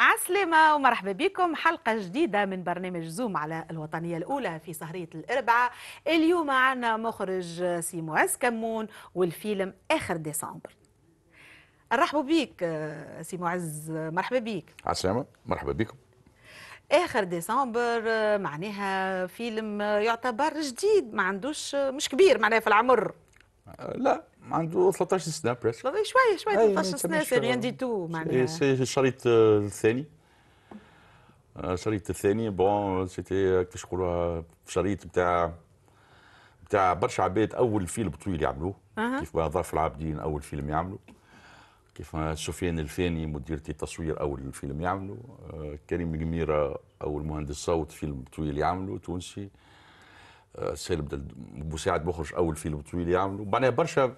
عسلامة ومرحبا بكم حلقة جديدة من برنامج زوم على الوطنية الأولى في سهرية الأربعاء اليوم معنا مخرج سي معز كمون والفيلم آخر ديسمبر نرحبوا بيك سي معز مرحبا بيك عسلامة مرحبا بكم اخر ديسمبر معناها فيلم يعتبر جديد ما عندوش مش كبير معناها في العمر لا عنده 13 سنه بريس شويه شويه 13 سنه سي ريان دي تو معناها سي الشريط الثاني الشريط الثاني بون سيتي كيفاش نقولوها شريط بتاع بتاع برشا عباد اول فيلم طويل يعملوه أه. كيف ظرف العابدين اول فيلم يعملوا كيف سفيان الفاني مدير التصوير اول فيلم يعملوا كريم الجميره اول مهندس صوت فيلم طويل يعملوا تونسي سالم مساعد مخرج اول فيلم طويل يعملوا معناها برشا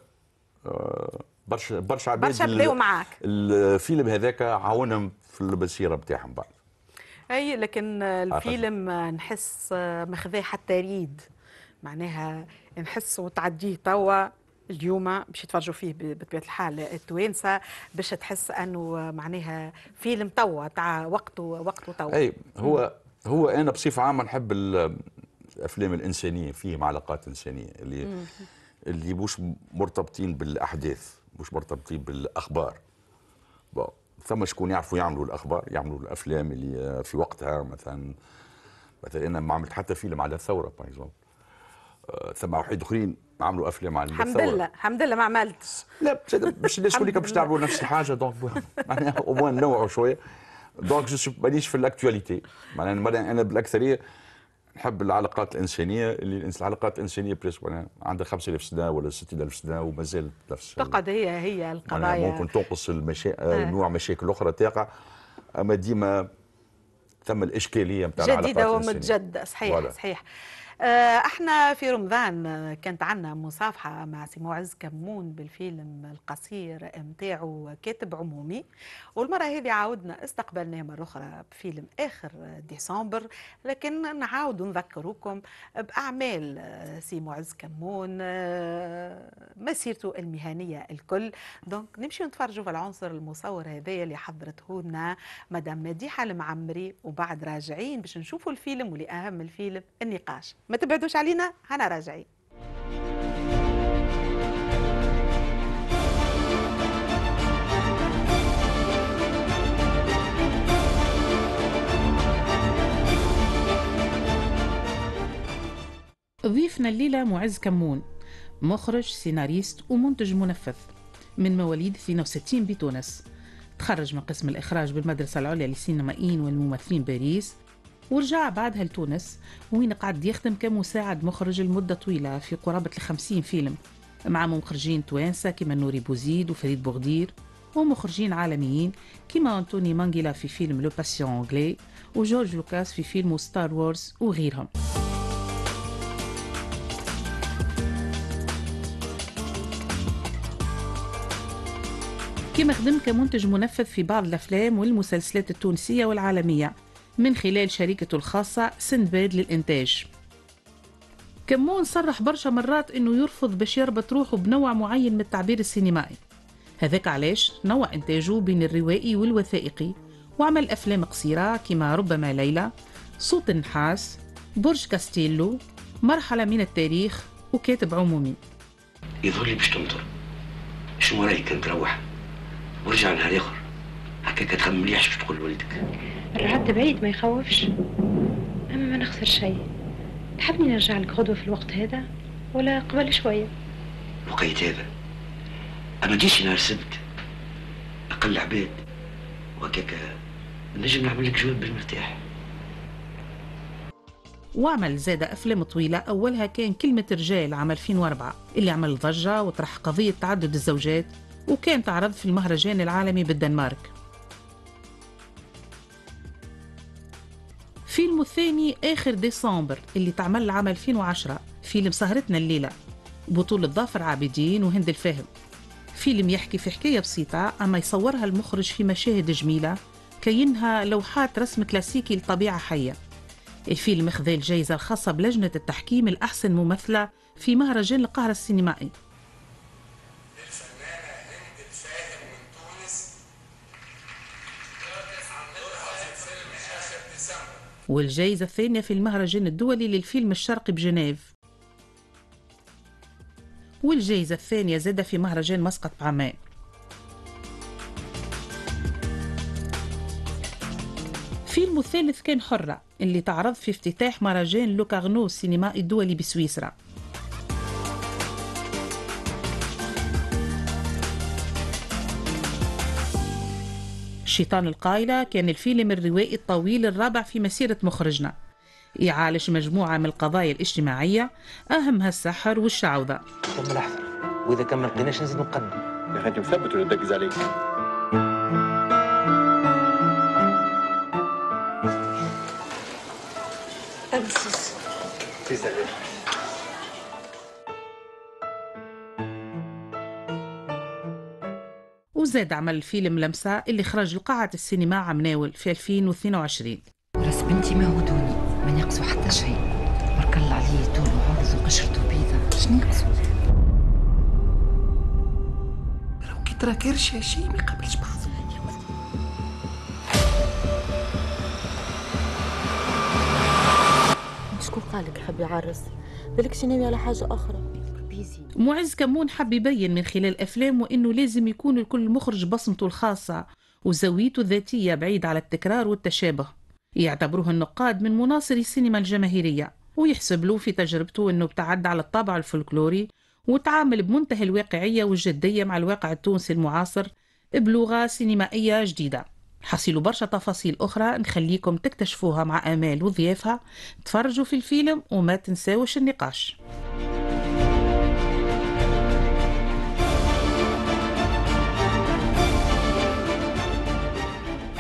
برشا برشا عباد برشا بداو معاك الفيلم هذاك عاونهم في المسيره بتاعهم بعد اي لكن الفيلم نحس مخذاه حتى ريد معناها نحس وتعديه توا اليوم باش يتفرجوا فيه بطبيعه الحال التوانسه باش تحس انه معناها فيلم توا تاع وقته وقته توا اي هو هو انا بصفه عامه نحب الافلام الانسانيه فيهم علاقات انسانيه اللي اللي مش مرتبطين بالاحداث مش مرتبطين بالاخبار بون ثم شكون يعرفوا يعملوا الاخبار يعملوا الافلام اللي في وقتها مثلا مثلا انا ما عملت حتى فيلم على الثوره باغ آه، ثم وحيد اخرين عملوا افلام على الحمد لله الحمد لله ما عملتش لا مش الناس كلها باش تعملوا نفس الحاجه دونك معناها او نوعوا شويه دونك مانيش في الاكتواليتي معناها انا بالاكثريه نحب العلاقات الانسانيه اللي العلاقات الانسانيه بريس معناها عندها 5000 سنه ولا 60000 سنه زالت نفس تقعد هي هي القضايا ممكن تنقص المشا... آه. نوع مشاكل اخرى تقع اما ديما ثم الاشكاليه نتاع العلاقات جديده ومتجدده صحيح ولا. صحيح آه، احنا في رمضان كانت عندنا مصافحه مع سي معز كمون بالفيلم القصير نتاعو كاتب عمومي والمره هذه عاودنا استقبلناه مره اخرى بفيلم اخر ديسمبر لكن نعاود نذكروكم باعمال سي معز كمون آه، مسيرته المهنيه الكل دونك نمشي نتفرجوا في العنصر المصور هذايا اللي حضرته لنا مدام مديحه المعمري وبعد راجعين باش نشوفوا الفيلم واللي اهم الفيلم النقاش ما تبعدوش علينا هنا راجعين ضيفنا الليلة معز كمون مخرج سيناريست ومنتج منفذ من مواليد 62 بتونس تخرج من قسم الإخراج بالمدرسة العليا للسينمائيين والممثلين باريس ورجع بعدها لتونس وين قعد يخدم كمساعد مخرج لمدة طويلة في قرابة الخمسين فيلم مع مخرجين توانسة كما نوري بوزيد وفريد بوغدير ومخرجين عالميين كما أنتوني مانجيلا في فيلم لو باسيون أنجلي وجورج لوكاس في فيلم ستار وورز وغيرهم كما خدم كمنتج منفذ في بعض الأفلام والمسلسلات التونسية والعالمية من خلال شركته الخاصة سندباد للإنتاج كمون صرح برشا مرات انه يرفض باش يربط روحه بنوع معين من التعبير السينمائي هذاك علاش نوع انتاجه بين الروائي والوثائقي وعمل افلام قصيره كما ربما ليلى صوت النحاس برج كاستيلو مرحله من التاريخ وكاتب عمومي يظهر لي باش تنطر شنو رايك تروح ورجع نهار اخر هكاك تخمم مليحش باش تقول لولدك الرعد بعيد ما يخوفش أما ما نخسر شيء تحبني نرجع لك غدوة في الوقت هذا ولا قبل شوية وقيت هذا أنا جيش نهار سبت أقل عباد وكاكا نجم نعمل لك جواب بالمرتاح وعمل زاد أفلام طويلة أولها كان كلمة رجال عام 2004 اللي عمل ضجة وطرح قضية تعدد الزوجات وكان تعرض في المهرجان العالمي بالدنمارك فيلم الثاني آخر ديسمبر اللي تعمل عام 2010 فيلم سهرتنا الليلة بطولة ظافر عابدين وهند الفاهم فيلم يحكي في حكاية بسيطة أما يصورها المخرج في مشاهد جميلة كينها لوحات رسم كلاسيكي لطبيعة حية الفيلم خذا الجائزة الخاصة بلجنة التحكيم الأحسن ممثلة في مهرجان القاهرة السينمائي والجائزة الثانية في المهرجان الدولي للفيلم الشرقي بجنيف والجائزة الثانية زادة في مهرجان مسقط بعمان فيلم الثالث كان حرة اللي تعرض في افتتاح مهرجان لوكارنو السينمائي الدولي بسويسرا شيطان القايلة كان الفيلم الروائي الطويل الرابع في مسيرة مخرجنا يعالج مجموعة من القضايا الاجتماعية أهمها السحر والشعوذة ثم لحظة وإذا كان ما لقيناش نزيد نقدم يا أخي مثبت ولا ندقز عليك أمسس تسلم وزاد عمل الفيلم لمسة اللي خرج لقاعة السينما ناول في 2022 راس بنتي ما هدوني ما نقصوا حتى شيء برك الله عليه طول وعرض وقشرته بيضة شنو يقصوا لو كي ترى كرشا شيء ما يقابلش بعضه شكون قالك حبي يعرس بالك شي ناوي على حاجة أخرى معز كمون حب يبين من خلال أفلامه أنه لازم يكون لكل مخرج بصمته الخاصة وزاويته الذاتية بعيد على التكرار والتشابه يعتبروه النقاد من مناصري السينما الجماهيرية ويحسب له في تجربته أنه ابتعد على الطابع الفولكلوري وتعامل بمنتهى الواقعية والجدية مع الواقع التونسي المعاصر بلغة سينمائية جديدة حصلوا برشا تفاصيل أخرى نخليكم تكتشفوها مع أمال وضيافها تفرجوا في الفيلم وما تنساوش النقاش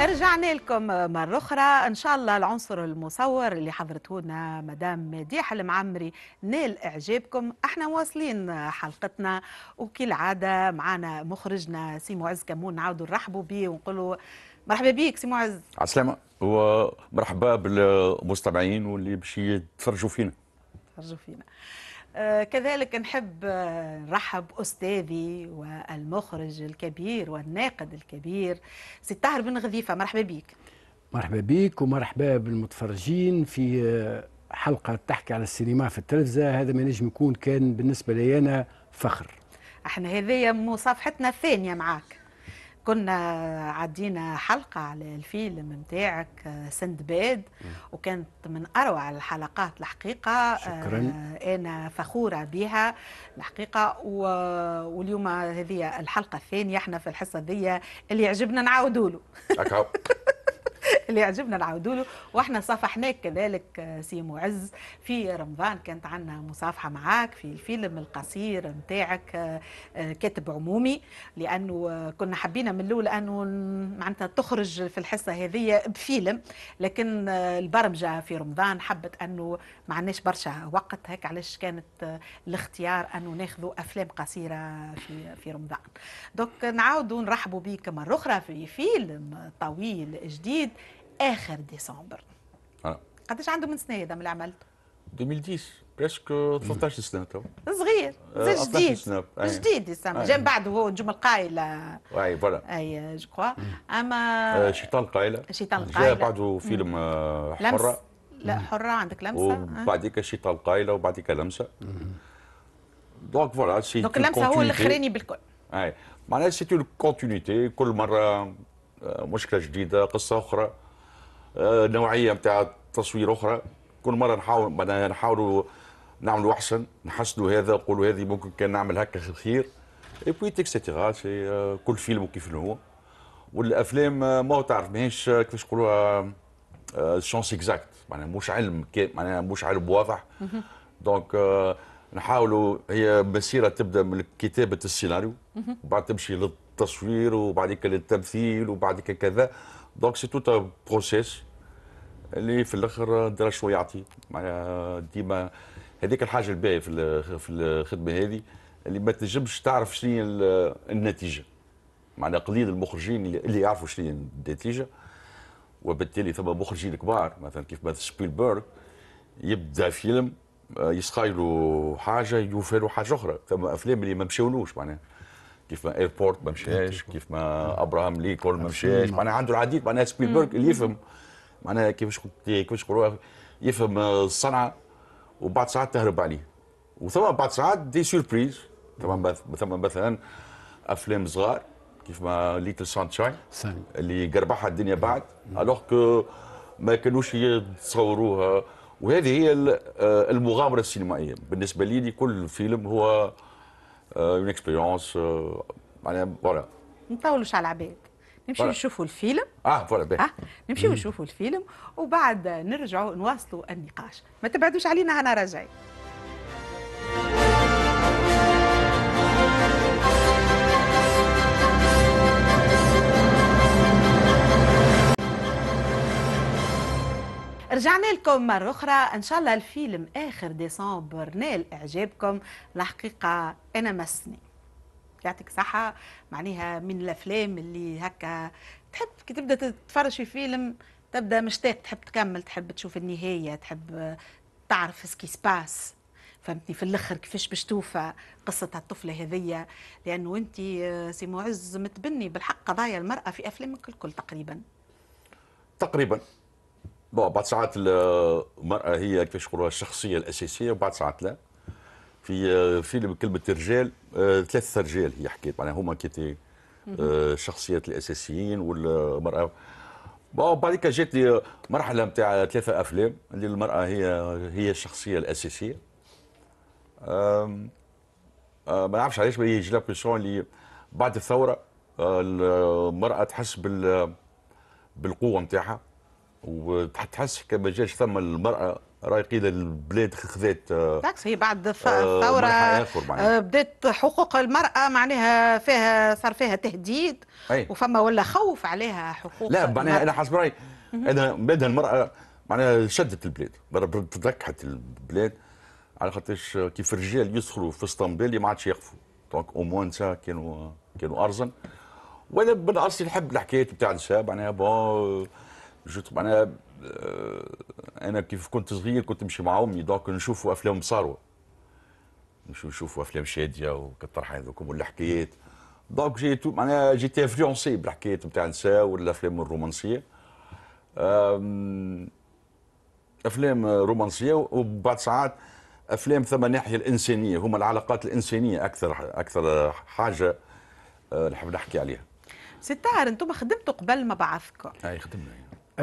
رجعنا لكم مرة أخرى إن شاء الله العنصر المصور اللي حضرتونا مدام مديح المعمري نال إعجابكم احنا واصلين حلقتنا وكالعادة معنا مخرجنا سيمو عز كمون نعاودوا نرحبوا به ونقولوا مرحبا بك سيمو عز عسلامة ومرحبا بالمستمعين واللي باش يتفرجوا فينا يتفرجوا فينا آه، كذلك نحب آه، نرحب أستاذي والمخرج الكبير والناقد الكبير سي طاهر بن غذيفة مرحبا بك مرحبا بك ومرحبا بالمتفرجين في آه، حلقة تحكي على السينما في التلفزة هذا ما نجم يكون كان بالنسبة لي أنا فخر احنا هذه مصافحتنا الثانية معاك كنا عدينا حلقة على الفيلم متاعك آه، سندباد وكانت من أروع الحلقات الحقيقة شكرا. آه، أنا فخورة بها الحقيقة واليوم هذه الحلقة الثانية احنا في الحصة ذي اللي يعجبنا نعاودوله اللي يعجبنا نعاودوا له واحنا صافحناك كذلك آه، سي معز في رمضان كانت عندنا مصافحه معاك في الفيلم القصير نتاعك آه، آه، كاتب عمومي لانه كنا حبينا من الاول انه معناتها تخرج في الحصه هذه بفيلم لكن البرمجه في رمضان حبت انه ما عندناش برشا وقت هيك علاش كانت الاختيار انه ناخذوا افلام قصيره في في رمضان دوك نعاودوا نرحبوا بك مره اخرى في فيلم طويل جديد اخر ديسمبر اه قداش عنده من سنه هذا من اللي عملته 2010 برسك 13 سنه تو صغير آه، جديد آه. جديد السما آه. جا من بعد هو نجم القائله اي فوالا اي جو كوا اما شيطان القائله شيطان القائله جا بعده فيلم حره لا حره عندك لمسه وبعديك شيطان القائله وبعديك لمسه دونك فوالا سي دونك لمسه هو الاخراني بالكل اي معناها سي اون كونتينيتي كل مره مشكله جديده قصه اخرى آه، نوعيه نتاع تصوير اخرى كل مره نحاول معناها نحاولوا نعملوا احسن نحسنوا هذا نقولوا هذه ممكن كان نعمل هكا خير اي بوي اكسيتيرا كل فيلم وكيف هو والافلام آه، ما تعرف ماهيش آه، كيفاش نقولوها سونس اكزاكت معناها مش علم معناها مش علم واضح دونك نحاولوا هي مسيره تبدا من كتابه السيناريو وبعد تمشي للتصوير وبعد كده للتمثيل وبعد كذا دونك سي توت بروسيس اللي في الاخر درا شو يعطي معناها ديما هذيك الحاجه الباهيه في في الخدمه هذه اللي ما تنجمش تعرف شنو هي النتيجه معناها قليل المخرجين اللي يعرفوا شنو هي النتيجه وبالتالي ثم مخرجين كبار مثلا كيف مثلا سبيلبرغ يبدا فيلم آه، يسقى حاجه يوفروا حاجه اخرى ثم افلام اللي ما مشاولوش معناها كيف ما ايربورت ما مشاش كيف ما ابراهام ليكول ما مشاش معناها عنده العديد معناها سبيلبرغ اللي يفهم معناها كيفاش كيفاش يقولوها يفهم آه، الصنعه وبعد ساعات تهرب عليه وثم بعد ساعات دي سيربريز ثم ثم مثلا افلام صغار كيف ما ليتل سانشاين اللي قربحها الدنيا بعد الوغ كو ما كانوش يتصوروها وهذه هي آه، المغامره السينمائيه بالنسبه لي كل فيلم هو اون اكسبيريونس معناها فوالا نطولوش على العباد نمشي نشوفوا الفيلم اه فوالا باهي آه. نمشي نشوفوا الفيلم وبعد نرجعوا نواصلوا النقاش ما تبعدوش علينا انا راجعين رجعنا لكم مرة أخرى إن شاء الله الفيلم آخر ديسمبر نال إعجابكم الحقيقة أنا مسني يعطيك صحة معناها من الأفلام اللي هكا تحب كي تبدا تتفرج في فيلم تبدا مشتاق تحب تكمل تحب تشوف النهاية تحب تعرف سكي سباس فهمتني في الاخر كيفاش باش توفى قصه الطفله هذيا لانه انت آه، سي معز متبني بالحق قضايا المراه في افلامك الكل تقريبا تقريبا بون بعض ساعات المراه هي كيفاش نقولوها الشخصيه الاساسيه وبعض ساعات لا في آه، فيلم كلمه رجال آه، ثلاثه رجال هي حكيت معناها هما كيتي آه، الشخصيات الاساسيين والمراه بون بعديك جاتني مرحله نتاع ثلاثه افلام اللي المراه هي هي الشخصيه الاساسيه أم ما نعرفش علاش يجي لابريسيون اللي بعد الثوره المراه تحس بال بالقوه نتاعها وتحس كما جاش ثم المراه راهي قيل البلاد خذات آه، بالعكس هي بعد الثوره آه،, آه بدات حقوق المراه معناها فيها صار فيها تهديد وفما ولا خوف عليها حقوق لا معناها انا حسب رايي انا بدها المراه معناها شدت البلاد تذكحت البلاد على خاطرش كيف الرجال يسخروا في اسطنبول ما عادش يقفوا دونك او موان كانوا كانوا ارزن وانا بالعرس نحب الحكايات بتاع الشاب معناها بون جيت معناها آه، انا كيف كنت صغير كنت نمشي مع امي يعني دوك نشوفوا افلام مصاروه نمشي نشوفوا افلام شاديه وكالطرحين ذوكم والحكايات دونك جيت معناها جيت انفلونسي بالحكايات نتاع النساء والافلام الرومانسيه افلام رومانسيه وبعد ساعات افلام ثم الناحيه الانسانيه هما العلاقات الانسانيه اكثر اكثر حاجه آه، نحب نحكي عليها ستار انتم خدمتوا قبل ما بعثكم اي خدمنا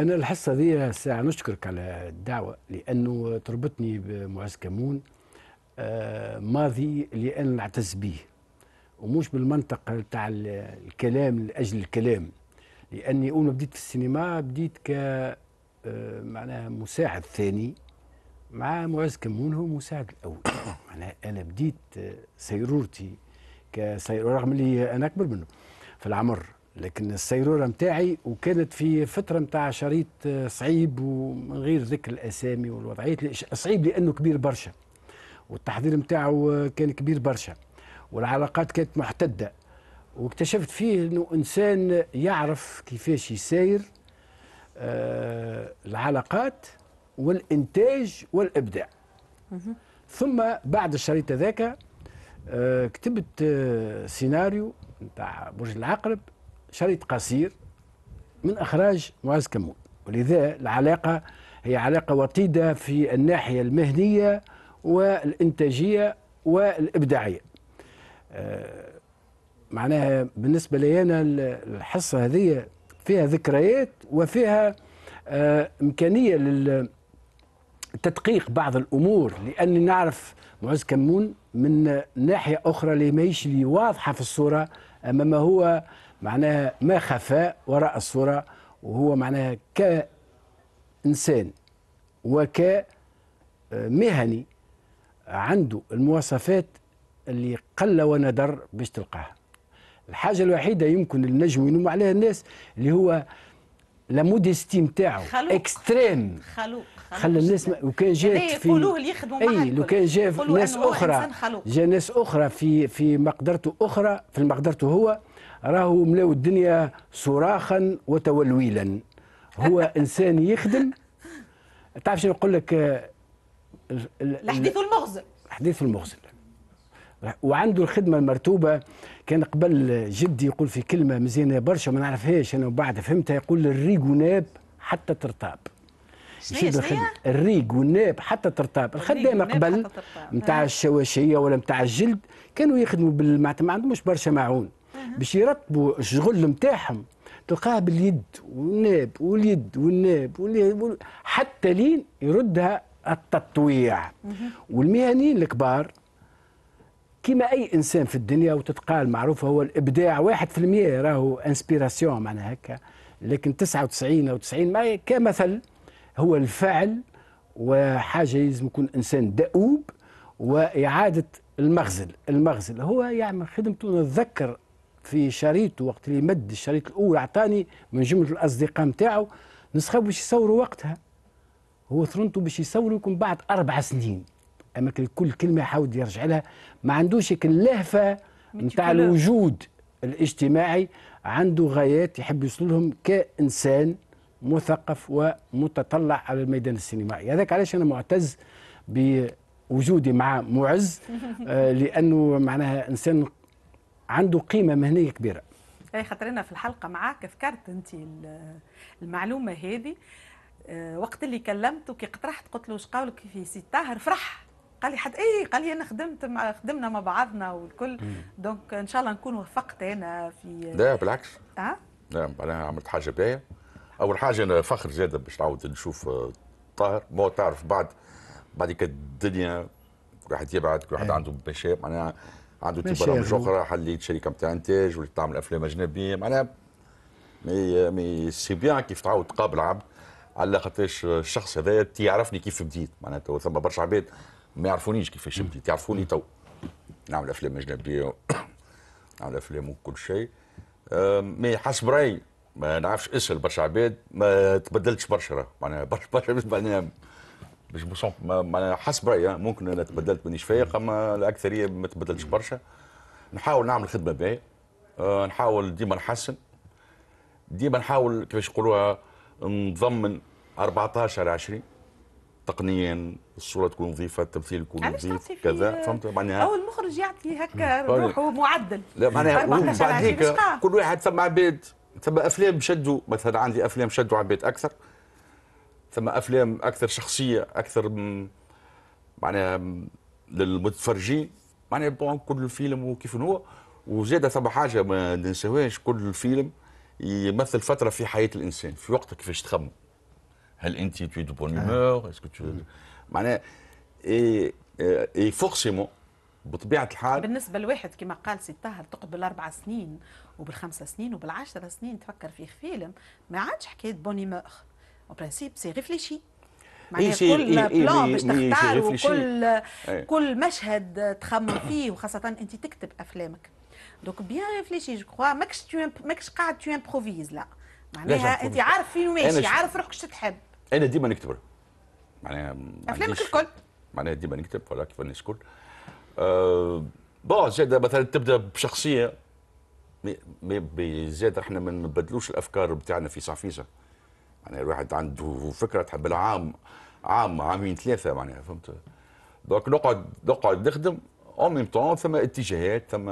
انا الحصه دي ساعة نشكرك على الدعوه لانه تربطني بمعز كمون آه، ماضي اللي انا نعتز به ومش بالمنطق تاع الكلام لاجل الكلام لاني اول ما بديت في السينما بديت ك آه، معناها مساعد ثاني مع معز كمون هو مساعد الاول معناها انا بديت آه، سيرورتي كسير رغم اللي انا اكبر منه في العمر لكن السيروره نتاعي وكانت في فتره نتاع شريط آه، صعيب ومن غير ذكر الاسامي والوضعيات صعيب لانه كبير برشا والتحضير نتاعو آه، كان كبير برشا والعلاقات كانت محتده واكتشفت فيه انه انسان يعرف كيفاش يساير آه العلاقات والانتاج والابداع ثم بعد الشريط هذاك آه كتبت آه سيناريو نتاع برج العقرب شريط قصير من إخراج معز كمون ولذا العلاقة هي علاقة وطيدة في الناحية المهنية والإنتاجية والإبداعية آه، معناها بالنسبة لي أنا الحصة هذه فيها ذكريات وفيها آه، إمكانية للتدقيق بعض الأمور لأني نعرف معز كمون من ناحية أخرى اللي ماهيش لي واضحة في الصورة أما ما هو معناها ما خفى وراء الصورة وهو معناها كإنسان وكمهني عنده المواصفات اللي قل وندر باش تلقاها الحاجة الوحيدة يمكن النجم ينوم عليها الناس اللي هو لا موديستي نتاعو اكستريم خلوق خلى الناس وكان جات في يقولوه اللي يخدموا معاه اي لو كان جا ناس اخرى جا ناس اخرى في في مقدرته اخرى في مقدرته هو راهو ملاو الدنيا صراخا وتولويلا هو انسان يخدم تعرف شنو نقول لك الحديث المغزل الحديث المغزل وعنده الخدمه المرتوبه كان قبل جدي يقول في كلمه مزيانه برشا ما نعرفهاش انا وبعد فهمتها يقول الريق وناب حتى ترطاب يشد الخدمه الريق والناب حتى ترطاب الخدامه قبل نتاع الشواشيه ولا نتاع الجلد كانوا يخدموا بالمعتم ما عندهمش برشا معون باش يرتبوا الشغل نتاعهم تلقاه باليد والناب واليد والناب, حتى لين يردها التطويع والمهنيين الكبار كما اي انسان في الدنيا وتتقال معروف هو الابداع 1% راهو انسبيراسيون معناها هكا لكن 99 او 90 ما كمثل هو الفعل وحاجه لازم يكون انسان دؤوب واعاده المغزل المغزل هو يعمل خدمته نتذكر في شريط وقت اللي مد الشريط الاول اعطاني من جمله الاصدقاء نتاعو نسخه باش يصوروا وقتها هو ثرنتو باش يصوروا يكون بعد اربع سنين اما كل كلمه يحاول يرجع لها ما عندوش اللهفه نتاع الوجود الاجتماعي عنده غايات يحب يوصل لهم كانسان مثقف ومتطلع على الميدان السينمائي هذاك علاش انا معتز بوجودي مع معز آه لانه معناها انسان عنده قيمه مهنيه كبيره اي خاطرنا في الحلقه معاك ذكرت انت المعلومه هذه آه، وقت اللي كلمته كي قترحت قلت له اش قولك في سي طاهر فرح قال لي حد ايه قال لي انا خدمت مع خدمنا مع بعضنا والكل دونك ان شاء الله نكون وفقت انا في لا بالعكس اه نعم انا عملت حاجه باهيه اول حاجه انا فخر زاد باش نعاود نشوف آه، طاهر ما تعرف بعد بعد الدنيا واحد يبعد كل واحد إيه. عنده مشاكل معناها عنده تي برامج اخرى حليت شركه نتاع انتاج وليت تعمل افلام اجنبيه معناها مي مي سي بيان كيف تعاود تقابل عبد على خاطرش الشخص هذا يعرفني كيف بديت معناتها ثم برشا عباد ما يعرفونيش كيفاش بديت يعرفوني تو نعمل افلام اجنبيه نعمل افلام وكل شيء مي حسب رايي ما نعرفش اسال برشا عباد ما تبدلتش برشا معناها برشا برشا باش انا حسب رايي ممكن انا تبدلت مانيش فايق اما الاكثريه ما تبدلتش برشا نحاول نعمل خدمه باهيه آه، نحاول ديما نحسن ديما نحاول كيفاش يقولوها نضمن 14 20 تقنيا الصوره تكون نظيفه التمثيل يكون نظيف كذا فهمت معناها او المخرج يعطي هكا طيب. روحه معدل لا معناها بعد هيك كل واحد ثم عباد ثم افلام شدوا مثلا عندي افلام شدوا عباد اكثر ثم افلام اكثر شخصيه اكثر معناها للمتفرجين معناها بون كل فيلم وكيف هو وزاد ثم حاجه ما ننساوهاش كل فيلم يمثل فتره في حياه الانسان في وقتك كيفاش تخمم هل انت تو دو بون هيومور اسكو تو معناها اي اي فورسيمون بطبيعه الحال بالنسبه لواحد كما قال سي طاهر تقعد بالاربع سنين وبالخمسه سنين وبالعشر سنين تفكر في فيلم ما عادش حكايه بونيمور اون برانسيب سي ريفليشي معناها إيه كل إيه بلان باش تختار وكل إيه. كل مشهد تخمم فيه وخاصة أنت تكتب أفلامك دونك بيان ريفليشي جو كخوا ماكش ماكش قاعد تو امبروفيز لا معناها أنت عارف فين ماشي عارف روحك شو تحب أنا ديما نكتب معناها أفلامك الكل معناها ديما نكتب ولا كيف نشكر الكل أه، بون زاد مثلا تبدا بشخصية مي زاد احنا ما نبدلوش الافكار بتاعنا في صفيصه معناها يعني الواحد عنده فكره تحب العام عام عامين ثلاثه معناها فهمت دونك نقعد نقعد نخدم اون ميم طون ثم اتجاهات ثم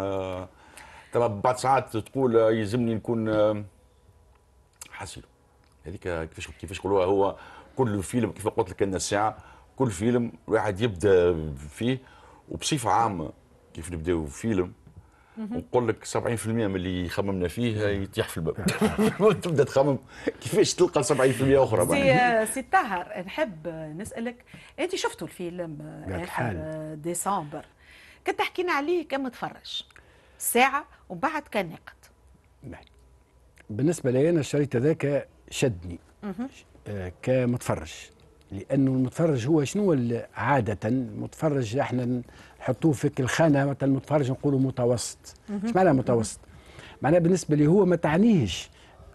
ثم بعض ساعات تقول يلزمني نكون حسيل هذيك كيفاش كيفاش يقولوها هو كل فيلم كيف قلت لك انا الساعه كل فيلم الواحد يبدا فيه وبصفه عامه كيف نبداو فيلم ونقول لك 70% من اللي خممنا فيه يطيح في الباب تبدا تخمم كيفاش تلقى 70% اخرى بعد سي طاهر نحب نسالك انت شفتوا الفيلم اخر ديسمبر كنت حكينا عليه كمتفرج ساعه وبعد كان نقد نعم. بالنسبه لي انا الشريط هذاك شدني آه، كمتفرج لانه المتفرج هو شنو عاده المتفرج احنا حطوه في الخانه مثلا المتفرج نقولوا متوسط ايش معنى متوسط معناه بالنسبه لي هو ما تعنيهش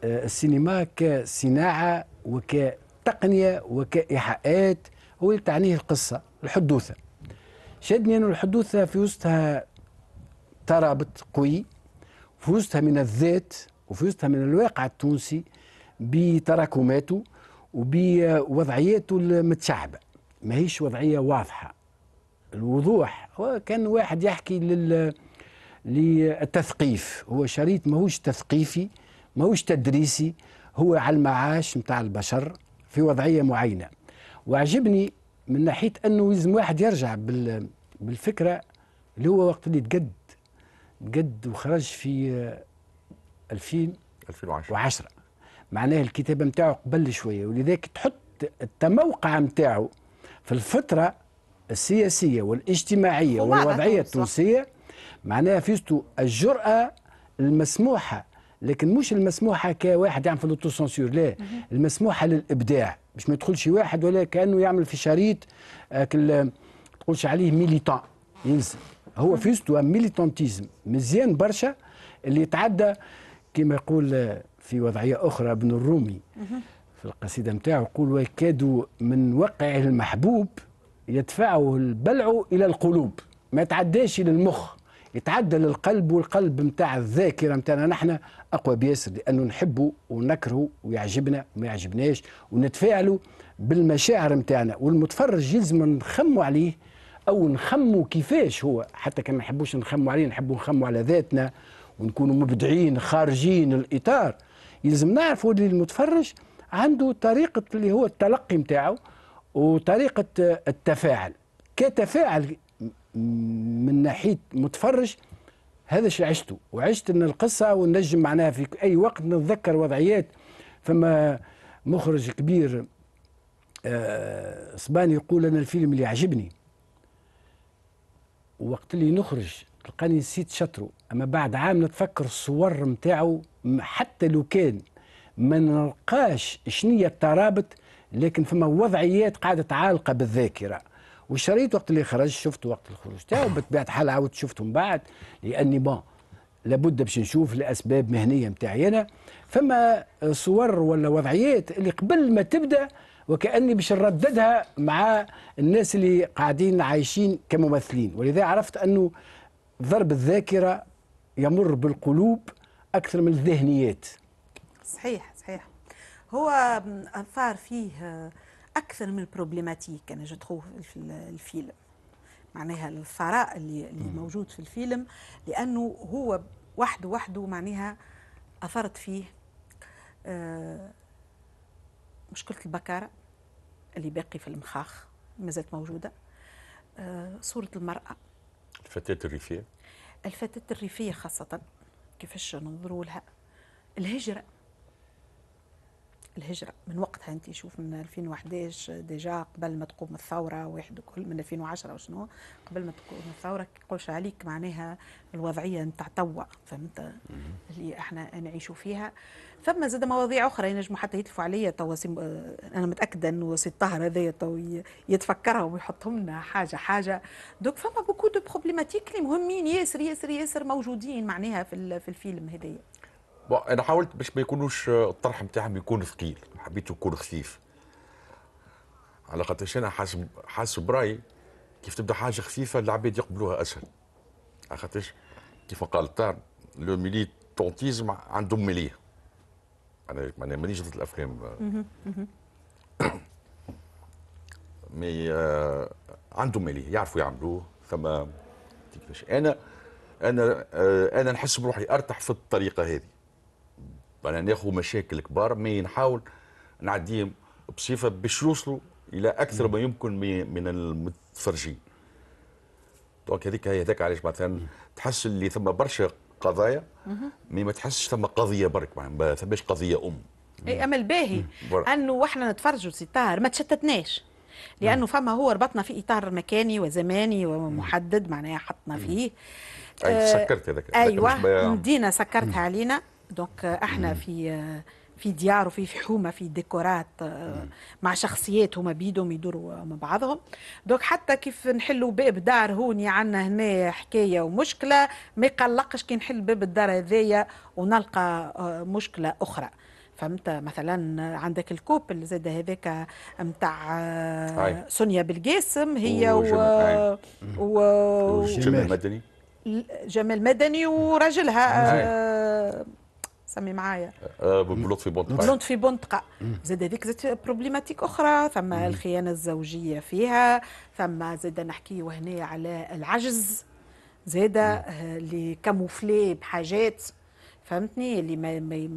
آه، السينما كصناعه وكتقنيه وكايحاءات هو اللي تعنيه القصه الحدوثه شدني انه الحدوثه في وسطها ترابط قوي في وسطها من الذات وفي وسطها من الواقع التونسي بتراكماته وبوضعياته المتشعبه ماهيش وضعيه واضحه الوضوح هو كان واحد يحكي لل للتثقيف هو شريط ماهوش تثقيفي ماهوش تدريسي هو على المعاش نتاع البشر في وضعية معينة وعجبني من ناحية أنه لازم واحد يرجع بال بالفكرة اللي هو وقت اللي تقد تقد وخرج في 2000 2010 معناه الكتابة نتاعو قبل شوية ولذلك تحط التموقع نتاعو في الفترة السياسية والاجتماعية والوضعية التونسية معناها فيستو الجرأة المسموحة لكن مش المسموحة كواحد يعمل في لوتوسنسور لا المسموحة للإبداع باش ما يدخلش واحد ولا كأنه يعمل في شريط آه، تقولش عليه ميليتان ينسى هو فيستو ميليتانتيزم مزيان برشا اللي يتعدى كما يقول آه، في وضعية أخرى ابن الرومي في القصيدة نتاعو يقول ويكادوا من وقع المحبوب يدفعه البلع الى القلوب ما يتعداش للمخ يتعدى للقلب والقلب نتاع الذاكره نتاعنا نحن اقوى بياسر لانه نحبه ونكرهه ويعجبنا وما يعجبناش ونتفاعلوا بالمشاعر نتاعنا والمتفرج يلزم نخموا عليه او نخموا كيفاش هو حتى كان ما نحبوش نخموا عليه نحبوا نخموا على ذاتنا ونكونوا مبدعين خارجين الاطار يلزم نعرفوا اللي المتفرج عنده طريقه اللي هو التلقي نتاعو وطريقة التفاعل كتفاعل من ناحية متفرج هذا شي عشته وعشت ان القصة ونجم معناها في اي وقت نتذكر وضعيات فما مخرج كبير آه، اسباني يقول انا الفيلم اللي عجبني وقت اللي نخرج تلقاني نسيت شطره اما بعد عام نتفكر الصور نتاعو حتى لو كان ما نلقاش شنية الترابط لكن فما وضعيات قعدت عالقه بالذاكره وشريت وقت اللي خرج شفت وقت الخروج تاعو بطبيعه الحال عاودت شفتهم بعد لاني بون لابد باش نشوف لاسباب مهنيه نتاعي انا فما صور ولا وضعيات اللي قبل ما تبدا وكاني باش نرددها مع الناس اللي قاعدين عايشين كممثلين ولذا عرفت انه ضرب الذاكره يمر بالقلوب اكثر من الذهنيات صحيح هو أثار آه، فيه آه، اكثر من بروبليماتيك انا جو تروف في الفيلم معناها الثراء اللي, اللي موجود في الفيلم لانه هو وحده وحده معناها اثرت فيه آه، مشكله البكاره اللي باقي في المخاخ ما زالت موجوده صوره المراه الفتاه الريفيه الفتاه الريفيه خاصه كيفاش ننظروا لها الهجره الهجره من وقتها انت يعني شوف من 2011 ديجا قبل ما تقوم الثوره واحد كل من 2010 وشنو قبل ما تقوم الثوره كيقولش عليك معناها الوضعيه نتاع توا فهمت اللي احنا نعيشوا فيها ثم زاد مواضيع اخرى ينجموا حتى يتلفوا عليا توا انا متاكده انه سي الطاهر هذايا توا يتفكرهم ويحطهم لنا حاجه حاجه دوك فما بوكو دو بروبليماتيك اللي مهمين ياسر ياسر ياسر موجودين معناها في الفيلم هذايا انا حاولت باش ما يكونوش الطرح نتاعهم يكون ثقيل حبيت يكون خفيف على خاطرش انا حاس حاس برايي كيف تبدا حاجه خفيفه العباد يقبلوها اسهل على خاطرش كيف قال طار لو ميليتونتيزم عندهم ميلي انا معناها مانيش ضد الافلام مي عنده آه، عندهم يعرفوا يعملوه ثم كيفاش انا انا آه، انا نحس بروحي ارتاح في الطريقه هذه معناها ناخذ مشاكل كبار مي نحاول نعديهم بصفه باش يوصلوا الى اكثر ما يمكن من المتفرجين دونك هذيك هي هذاك علاش مثلا تحس اللي ثم برشا قضايا مي ما تحسش ثم قضيه برك ما ثماش قضيه ام اي اما الباهي انه واحنا نتفرجوا سي طاهر ما تشتتناش لانه فما هو ربطنا في اطار مكاني وزماني ومحدد معناها حطنا فيه أي آه، سكرت هذاك ايوه مدينه سكرتها علينا دونك euh, احنا في آه، في ديار وفي حومه في ديكورات آه، مع شخصيات هما بيدهم يدوروا مع بعضهم دوك حتى كيف نحلوا باب دار هوني يعني عندنا هنا حكايه ومشكله ما يقلقش كي نحل باب الدار هذايا ونلقى آه، مشكله اخرى فهمت مثلا عندك الكوبل زاد هذاك نتاع سونيا بالقاسم هي و, و... و... جمال مدني جمال مدني وراجلها سمي معايا آه، بلوط في بنطقه في بنطقه زاد هذيك زاد بروبليماتيك اخرى ثم الخيانه الزوجيه فيها ثم زاد نحكي هنا على العجز زاد آه، اللي كاموفلي بحاجات فهمتني اللي ما ما,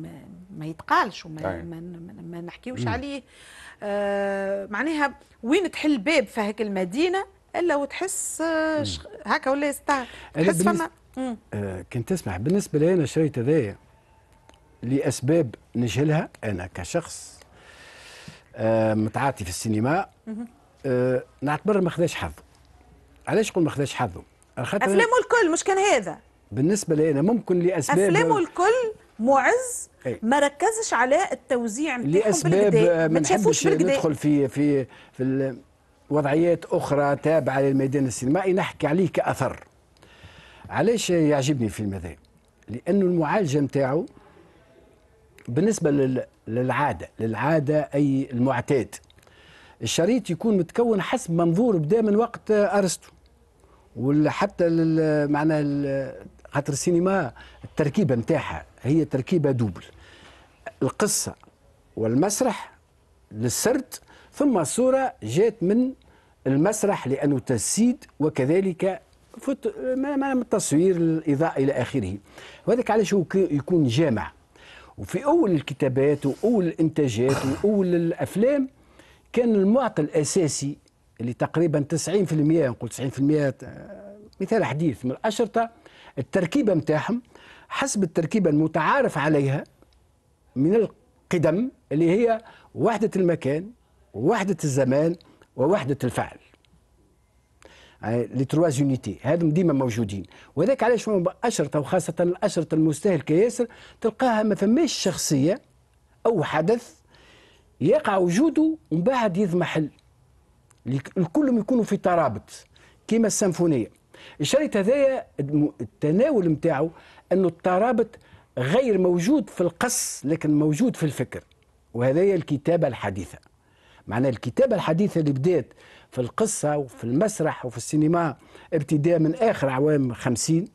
ما يتقالش وما أيه. ما, ما نحكيوش عليه آه معناها وين تحل باب في هاك المدينه الا وتحس آه، هكا ولا يستاهل تحس فما آه كنت تسمح بالنسبه لي انا شريت هذايا لاسباب نجهلها انا كشخص آه، متعاطي في السينما آه، نعتبر ما خداش حظه علاش نقول ما خداش حظه افلامه الكل مش كان هذا بالنسبه لي انا ممكن لاسباب افلامه الكل معز ما ركزش على التوزيع نتاعهم لاسباب ما نحبش ندخل في في في وضعيات اخرى تابعه للميدان السينمائي نحكي عليه كاثر علاش يعجبني الفيلم هذا لانه المعالجه نتاعو بالنسبه للعاده للعاده اي المعتاد الشريط يكون متكون حسب منظور بدا من وقت ارسطو وحتى معناها خاطر السينما التركيبه نتاعها هي تركيبه دوبل القصه والمسرح للسرد ثم الصوره جات من المسرح لانه تسيد وكذلك فت... ما التصوير الاضاءه الى اخره وهذاك علاش هو يكون جامع وفي أول الكتابات وأول الإنتاجات وأول الأفلام كان المعطى الأساسي اللي تقريبا 90% نقول 90% آه، مثال حديث من الأشرطة التركيبة متاعهم حسب التركيبة المتعارف عليها من القدم اللي هي وحدة المكان ووحدة الزمان ووحدة الفعل لي تروا زونيتي هذو ديما موجودين وذاك علاش اشرطه وخاصه الاشرطه المستهلكه ياسر تلقاها ما فماش شخصيه او حدث يقع وجوده ومن بعد يضمحل الكل يكونوا في ترابط كيما السيمفونيه الشريط هذايا التناول نتاعو انه الترابط غير موجود في القص لكن موجود في الفكر وهذايا الكتابه الحديثه معناها الكتابه الحديثه اللي بدات في القصة وفي المسرح وفي السينما ابتداء من آخر عوام خمسين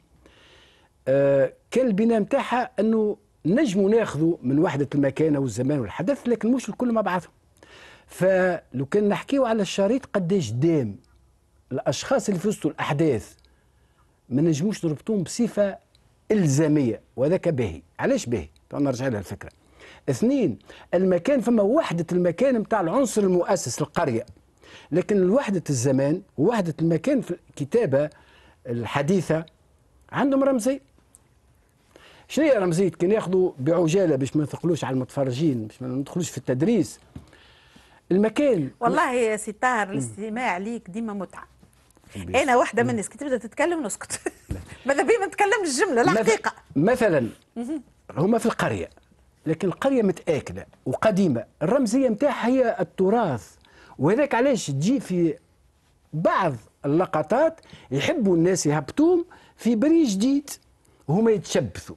آه، كان البناء نتاعها أنه نجموا ناخذوا من وحدة المكانة والزمان والحدث لكن مش الكل مع بعضهم فلو كان نحكيو على الشريط قداش دام الأشخاص اللي فزتوا الأحداث ما نجموش نربطوهم بصفة إلزامية وذاك باهي علاش باهي نرجع لها الفكرة اثنين المكان فما وحدة المكان نتاع العنصر المؤسس القرية لكن وحدة الزمان ووحدة المكان في الكتابة الحديثة عندهم رمزية شنو هي رمزية كي ناخذوا بعجالة باش ما نثقلوش على المتفرجين باش ما ندخلوش في التدريس المكان والله يا سي طاهر الاستماع ليك ديما متعة انا واحده من الناس كي تبدا تتكلم نسكت ماذا بيا ما نتكلمش الجمله الحقيقه مثلا هما في القريه لكن القريه متاكله وقديمه الرمزيه نتاعها هي التراث وهذاك علاش تجي في بعض اللقطات يحبوا الناس يهبطوهم في بري جديد هما يتشبثوا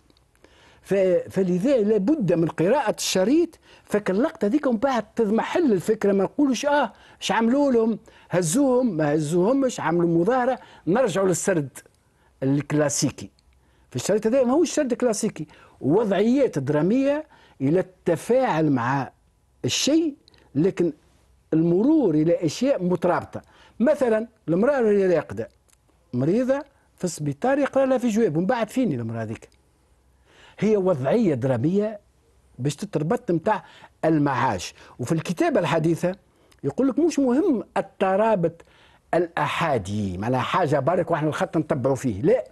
فلذا لابد من قراءة الشريط فك اللقطة ذيك ومن بعد تضمحل الفكرة ما نقولوش اه اش عملوا لهم هزوهم ما هزوهمش عملوا مظاهرة نرجعوا للسرد الكلاسيكي في الشريط هذا ماهوش سرد كلاسيكي وضعيات درامية إلى التفاعل مع الشيء لكن المرور الى اشياء مترابطه مثلا المراه راقده مريضه في السبيطار يقرا لها في جواب ومن بعد فيني المراه هذيك هي وضعيه دراميه باش تتربط نتاع المعاش وفي الكتابه الحديثه يقول لك مش مهم الترابط الاحادي معناها حاجه بارك واحنا الخط نتبعوا فيه لا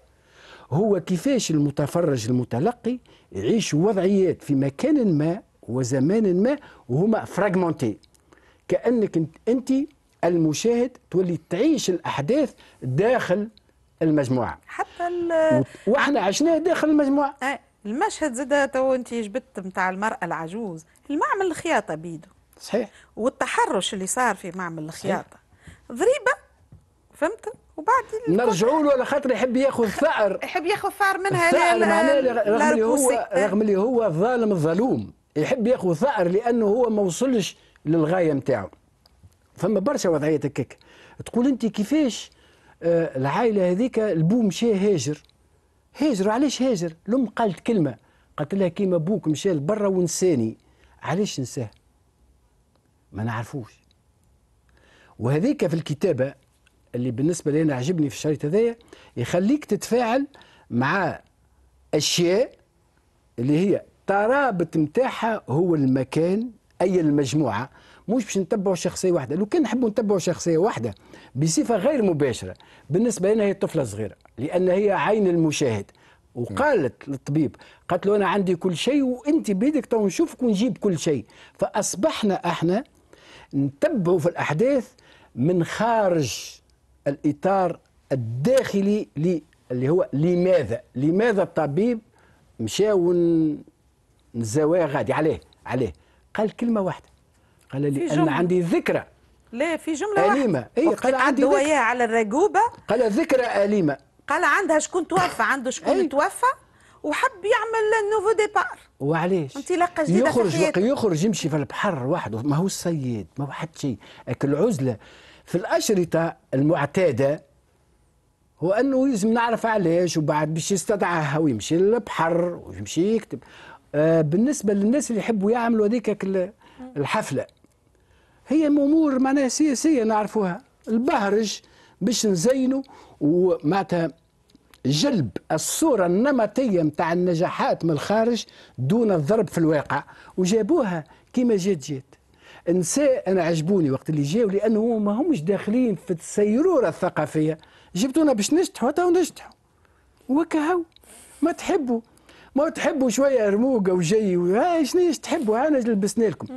هو كيفاش المتفرج المتلقي يعيش وضعيات في مكان ما وزمان ما وهما فراغمونتي كأنك أنت المشاهد تولي تعيش الأحداث داخل المجموعة حتى ال وإحنا عشناه داخل المجموعة المشهد زاد تو أنت جبت نتاع المرأة العجوز المعمل الخياطة بيده صحيح والتحرش اللي صار في معمل الخياطة ضريبة فهمت وبعدين نرجعوا له على خاطر يحب ياخذ ثأر يحب ياخذ ثأر منها الثأر رغم اللي هو رغم اللي هو الظالم الظلوم يحب ياخذ ثأر لأنه هو ما وصلش للغايه نتاعو فما برشا وضعيات هكاك تقول انت كيفاش آه، العائله هذيك البو مشى هاجر هاجر علاش هاجر الام قالت كلمه قالت لها كيما بوك مشى لبرا ونساني علاش نساه ما نعرفوش وهذيك في الكتابه اللي بالنسبه لي انا عجبني في الشريط هذايا يخليك تتفاعل مع اشياء اللي هي الترابط نتاعها هو المكان اي المجموعه مش باش نتبعوا شخصيه واحده لو كان نحبوا نتبعوا شخصيه واحده بصفه غير مباشره بالنسبه لنا هي طفله صغيره لان هي عين المشاهد وقالت للطبيب قالت له انا عندي كل شيء وانت بيدك تو نشوفك ونجيب كل شيء فاصبحنا احنا نتبعوا في الاحداث من خارج الاطار الداخلي لي اللي هو لماذا لماذا الطبيب مشى ون... الزوايا غادي عليه عليه قال كلمه واحده قال لي انا عندي ذكرى لا في جمله أليمة اي قال عندي ذكرى على الرجوبه قال ذكرى أليمة قال عندها شكون توفى عنده شكون إيه. توفى وحب يعمل نوفو ديبار وعلاش انطلاقه جديده يخرج في يخرج يمشي في البحر وحده ما هو الصياد ما هو حتى شيء العزله في الاشرطه المعتاده هو انه لازم نعرف علاش وبعد باش يستدعاها ويمشي للبحر ويمشي يكتب آه، بالنسبه للناس اللي يحبوا يعملوا هذيك الحفله هي امور معناها سياسيه نعرفوها البهرج باش نزينوا ومعناتها جلب الصوره النمطيه نتاع النجاحات من الخارج دون الضرب في الواقع وجابوها كما جات جات نساء انا عجبوني وقت اللي جاوا لانه ما همش داخلين في السيروره الثقافيه جبتونا باش نجتحوا تو نجتحوا وكهو ما تحبوا ما تحبوا شويه رموقه وجي وها آه، شنو تحبوا انا لبسنا لكم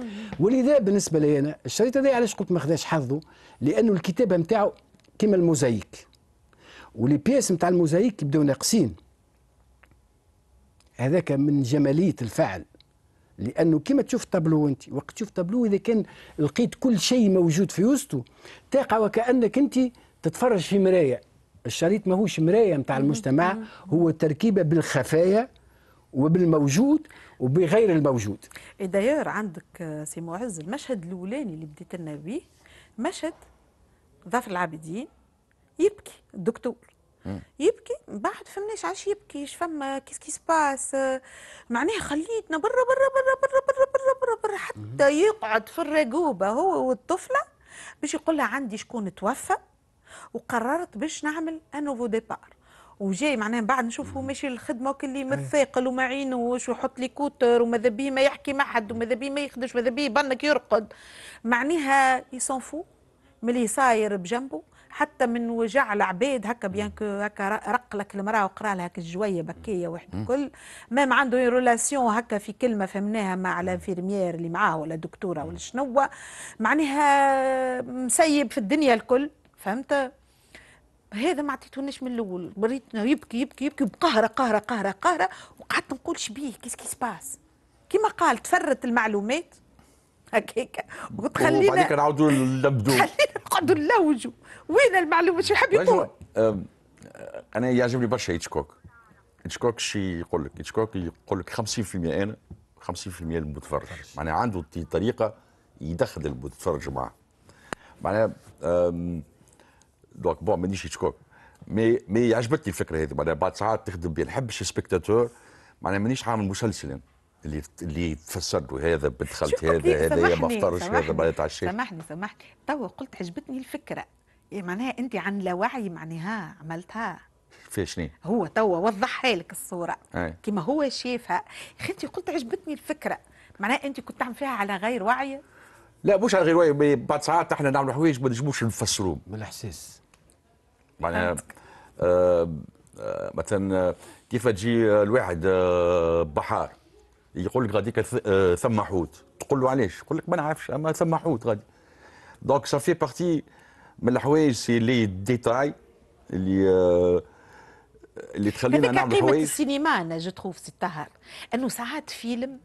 ولذا بالنسبه لي انا الشريط هذا علاش قلت ما خداش حظه لانه الكتابه نتاعو كيما الموزايك ولي بيس نتاع الموزايك يبداو ناقصين هذاك من جماليه الفعل لانه كما تشوف طابلو انت وقت تشوف طابلو اذا كان لقيت كل شيء موجود في وسطه تقع وكانك انت تتفرج في مرايه الشريط ماهوش مرايه نتاع المجتمع هو تركيبه بالخفايا وبالموجود وبغير الموجود داير عندك آه، سي معز المشهد الاولاني اللي بديت لنا به مشهد ظفر العابدين يبكي الدكتور يبكي بعد فهمناش علاش يبكي اش فما كيس كيس باس آه، معناه خليتنا برا برا برا برا برا برا برا, برا حتى يقعد في الرقوبه هو والطفله باش يقول لها عندي شكون توفى وقررت باش نعمل ان نوفو ديبار وجاي معناها بعد نشوفه ماشي للخدمه وكلي إيه. متثاقل وما عينوش ويحط لي كوتر وماذا بيه ما يحكي مع حد وماذا بيه ما يخدش ماذا بيه بنك يرقد معناها فو ملي صاير بجنبه حتى من وجع العباد هكا بيان كو هكا رق لك المراه وقرا لها هكا الجويه بكيه واحد الكل مام عنده ريلاسيون هكا في كلمه فهمناها مع لانفيرميير اللي معاه ولا دكتوره ولا شنو معناها مسيب في الدنيا الكل فهمت هذا ما عطيتوناش من الاول بريت يبكي يبكي يبكي بقهره قهره قهره قهره وقعدت نقول شبيه كيس كيس باس كيما قال تفرت المعلومات هكاك قلت خلينا وبعدين نعاودوا نبدو خلينا نقعدوا نلوجوا وين المعلومه شو يحب يقول أه، انا يعجبني برشا هيتشكوك هيتشكوك شي يقول لك هيتشكوك يقول لك 50% انا 50% المتفرج معناها عنده طريقه يدخل المتفرج معاه معناها دونك بون مانيش هيتشكوك مي مي عجبتني الفكره هذه معناها بعد ساعات تخدم بها نحبش سبيكتاتور معناها مانيش عامل مسلسل اللي اللي تفسر له هذا خالتي هذا هذا ما افطرش هذا ما تعشيت سامحني سامحني توا قلت عجبتني الفكره إيه، معناها انت عن لا وعي معناها عملتها في شنو هو توا وضحها لك الصوره كما هو شافها يا قلت عجبتني الفكره معناها انت كنت تعمل فيها على غير وعي لا مش على غير وعي بعد ساعات احنا نعملوا حوايج ما نجموش نفسروهم من الاحساس معناها آه، آه، مثلا آه، كيف تجي الواحد بحار يقول لك غاديك ثم حوت تقول له علاش يقول لك ما نعرفش اما ثم حوت غادي دونك سافي بارتي من الحوايج سي لي ديتاي اللي اللي تخلينا نعمل حوايج السينما انا جو تروف سي طاهر انه ساعات فيلم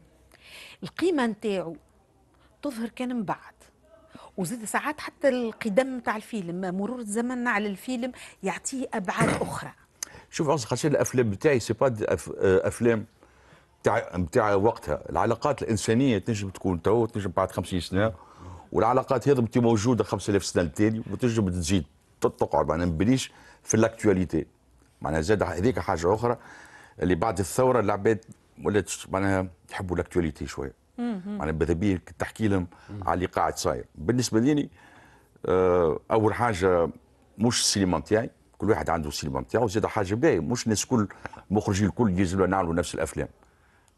القيمه نتاعو تظهر كان من بعد وزيد ساعات حتى القدم تاع الفيلم مرور الزمن على الفيلم يعطيه ابعاد اخرى شوف عز خاصه الافلام بتاعي سي با آه، افلام بتاع بتاع وقتها العلاقات الانسانيه تنجم تكون تو تنجم بعد 50 سنه والعلاقات هذه بتي موجوده 5000 سنه التالي وتنجم تزيد تقعد معناها ما بليش في الاكتواليتي معناها زاد هذيك حاجه اخرى اللي بعد الثوره العباد ولات معناها تحبوا الاكتواليتي شويه معناها ماذا بيك تحكي لهم على اللي قاعد صاير بالنسبه لي آه، اول حاجه مش السينما نتاعي كل واحد عنده السينما نتاعو زاد حاجه باهيه مش الناس الكل مخرجين الكل يلزمنا نعملوا نفس الافلام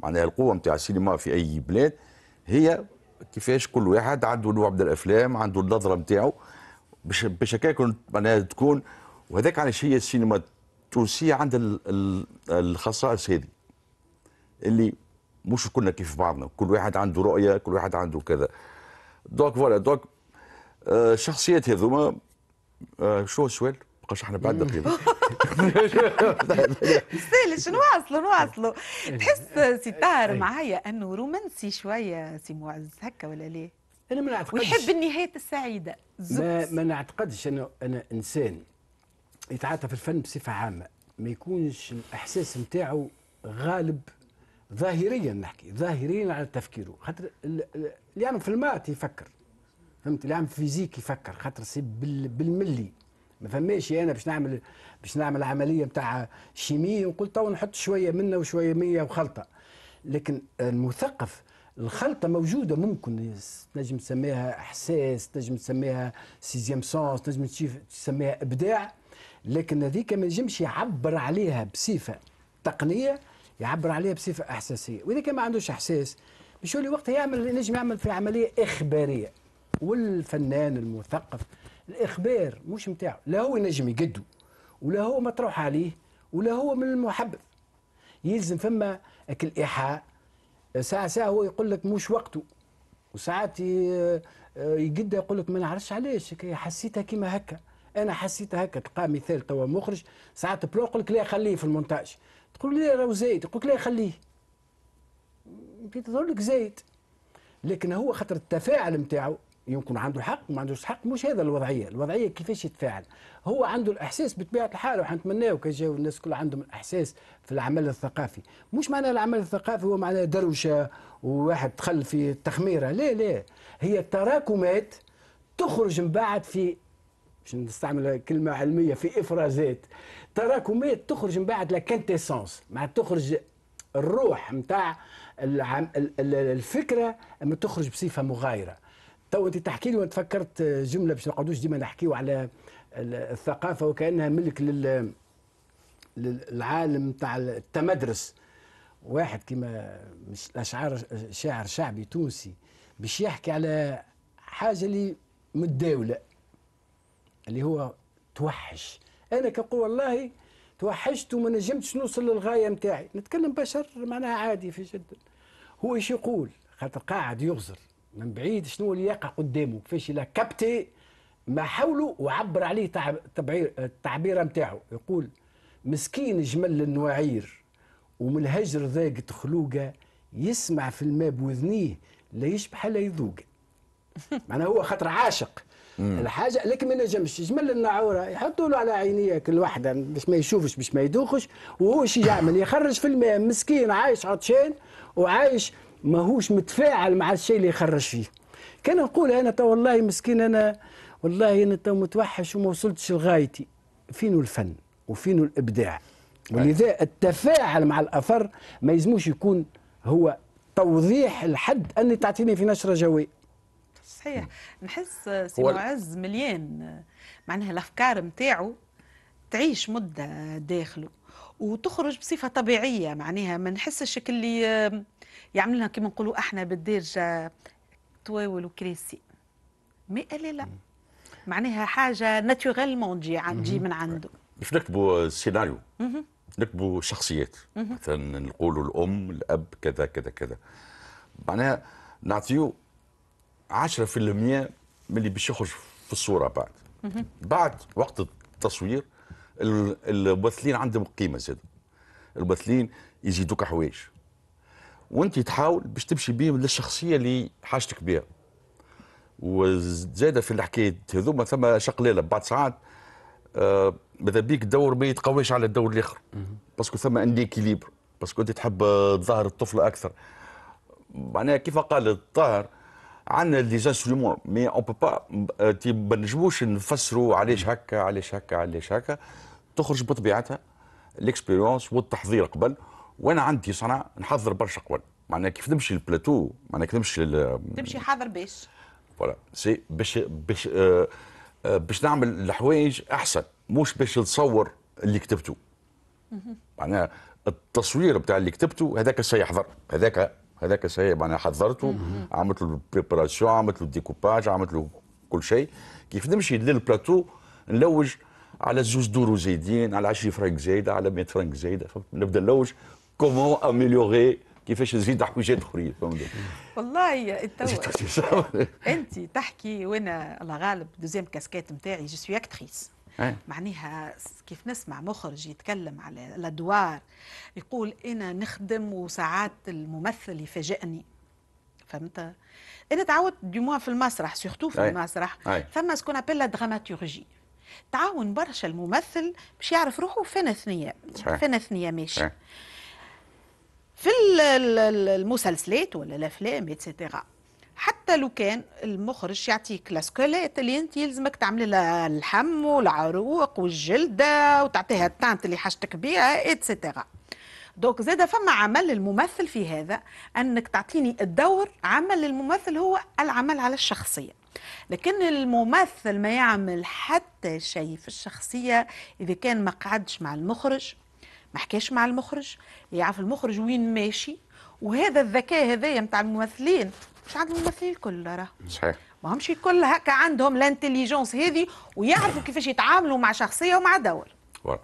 معناها القوه نتاع السينما في اي بلاد هي كيفاش كل واحد عنده نوع من الافلام عنده النظره نتاعو باش باش هكاك معناها تكون وهذاك علاش هي السينما التونسيه عندها الخصائص هذه اللي مش كلنا كيف بعضنا كل واحد عنده رؤيه كل واحد عنده كذا دونك فوالا دونك الشخصيات آه، هذوما آه، شو السؤال بقاش احنا بعد دقيقه سهل شنو واصلوا نواصلوا إيه. تحس إيه. ستار إيه. معايا انه رومانسي شويه سي معز هكا ولا ليه؟ انا ما نعتقدش ويحب النهايات السعيده ما, ما نعتقدش انه انا انسان يتعاطى في الفن بصفه عامه ما يكونش الاحساس نتاعو غالب ظاهريا نحكي ظاهريا على تفكيره خاطر اللي يعمل في المات يفكر فهمت اللي في فيزيك يفكر خاطر سي بالملي ما فماش انا باش نعمل باش نعمل عمليه نتاع شيميه ونقول تو نحط شويه منه وشويه ميه وخلطه لكن المثقف الخلطه موجوده ممكن تنجم تسميها احساس تنجم تسميها سيزيام سونس تنجم تسميها ابداع لكن هذيك ما نجمش يعبر عليها بصفه تقنيه يعبر عليها بصفه احساسيه واذا كان ما عندوش احساس مش اللي وقتها يعمل نجم يعمل في عمليه اخباريه والفنان المثقف الاخبار مش متاعه لا هو ينجم يقدو ولا هو مطروح عليه ولا هو من المحبذ يلزم فما الايحاء ساعه ساعه هو يقول لك مش وقته وساعات يقد يقول لك ما نعرفش علاش حسيتها كيما هكا انا حسيتها هكا تلقى مثال توا مخرج ساعات يقول لك لا خليه في المونتاج تقول لي راه زايد يقول لك لا خليه تظهر لك زايد لكن هو خاطر التفاعل نتاعو يمكن عنده حق ما عندوش حق مش هذا الوضعيه الوضعيه كيفاش يتفاعل هو عنده الاحساس بطبيعه الحال وحنتمناو جاو الناس كل عندهم الاحساس في العمل الثقافي مش معناه العمل الثقافي هو معناه دروشه وواحد دخل في التخميره لا لا هي تراكمات تخرج من بعد في باش نستعمل كلمه علميه في افرازات تراكمات تخرج من بعد لا مع تخرج الروح نتاع الفكره اما تخرج بصفه مغايره تو انت تحكي لي وانت فكرت جمله باش نقعدوش ديما نحكيو على الثقافه وكانها ملك لل للعالم نتاع التمدرس واحد كما مش الاشعار شاعر شعبي تونسي باش يحكي على حاجه اللي متداوله اللي هو توحش انا كنقول والله توحشت وما نجمتش نوصل للغايه نتاعي نتكلم بشر معناها عادي في جدا هو ايش يقول خاطر قاعد يغزر من بعيد شنو اللي يقع قدامه كيفاش لا كابتي ما حوله وعبر عليه تعبير التعبير نتاعو يقول مسكين جمل النوعير ومن الهجر ذاقت خلوقه يسمع في الماء بوذنيه لا يشبح لا يذوق معناها هو خاطر عاشق الحاجه لك ما نجمش جمل النعوره يحطوا له على عينيه كل واحده باش ما يشوفش باش ما يدوخش وهو شي يعمل يخرج في الماء مسكين عايش عطشان وعايش ماهوش متفاعل مع الشيء اللي يخرج فيه كان نقول انا تو والله مسكين انا والله انا تو متوحش وما وصلتش لغايتي فين الفن وفين الابداع أيوة. ولذا التفاعل مع الاثر ما يلزموش يكون هو توضيح الحد اني تعطيني في نشره جويه صحيح نحس سي معز مليان معناها الافكار نتاعو تعيش مده داخله وتخرج بصفه طبيعيه معناها ما نحسش اللي يعمل لنا كما نقولوا احنا بالدارجه تواول وكريسي مي لا لا معناها حاجه ناتوريلمون تجي تجي من عنده باش نكتبوا سيناريو نكتبوا شخصيات مثلا نقولوا الام الاب كذا كذا كذا معناها نعطيو 10% من اللي باش يخرج في الصوره بعد بعد وقت التصوير الممثلين عندهم قيمه زاد الممثلين يزيدوك حوايج وانت تحاول باش تمشي بهم للشخصيه اللي حاجتك بها وزاده في الحكايه هذوما ثم شقلاله بعد ساعات آه ماذا بيك الدور ما يتقواش على الدور الاخر باسكو ثم عندي كيليبر باسكو انت تحب تظهر الطفل اكثر معناها كيف قال الطاهر عندنا دي انسترومون مي اون بو با ما نجموش نفسروا علاش هكا علاش هكا علاش هكا تخرج بطبيعتها ليكسبيريونس والتحضير قبل وانا عندي صنع نحضر برشا قبل معناها كيف نمشي البلاتو معناها كيف نمشي تمشي حاضر باش فوالا سي باش باش آه، آه، باش نعمل الحوايج احسن مش باش نصور اللي كتبته معناها التصوير بتاع اللي كتبته هذاك سيحضر هذاك هذاك سي معناها حضرته عملت له بريباراسيون عملت له ديكوباج عملت له كل شيء كيف نمشي للبلاتو نلوج على زوز دورو زايدين على 10 فرنك زايده على 100 فرنك زايده نبدا نلوج كومون اميليوري كيفاش نزيد حويجات اخرين فهمت والله انت تحكي وانا الله غالب دوزيام كاسكيت نتاعي جو سوي اكتريس إيه. معناها كيف نسمع مخرج يتكلم على الادوار يقول انا نخدم وساعات الممثل يفاجئني فهمت انا تعودت موا في المسرح سورتو في إيه. المسرح ثم إيه. سكون ابل لا دراماتورجي تعاون برشا الممثل باش يعرف روحه فين اثنيه فين اثنيه ماشي في المسلسلات ولا الافلام اتسيتيرا حتى لو كان المخرج يعطيك لاسكوليت اللي انت يلزمك تعملي لها الحم والعروق والجلده وتعطيها التانت اللي حاجتك بيها اتسيتيرا دوك زاد فما عمل الممثل في هذا انك تعطيني الدور عمل الممثل هو العمل على الشخصيه لكن الممثل ما يعمل حتى شيء في الشخصيه اذا كان ما قعدش مع المخرج ما حكاش مع المخرج يعرف المخرج وين ماشي وهذا الذكاء هذايا نتاع الممثلين مش عاجبهم الممثلين راه صحيح ما همش الكل هكا عندهم لانتيليجونس هذه ويعرفوا كيفاش يتعاملوا مع شخصيه ومع دور ورا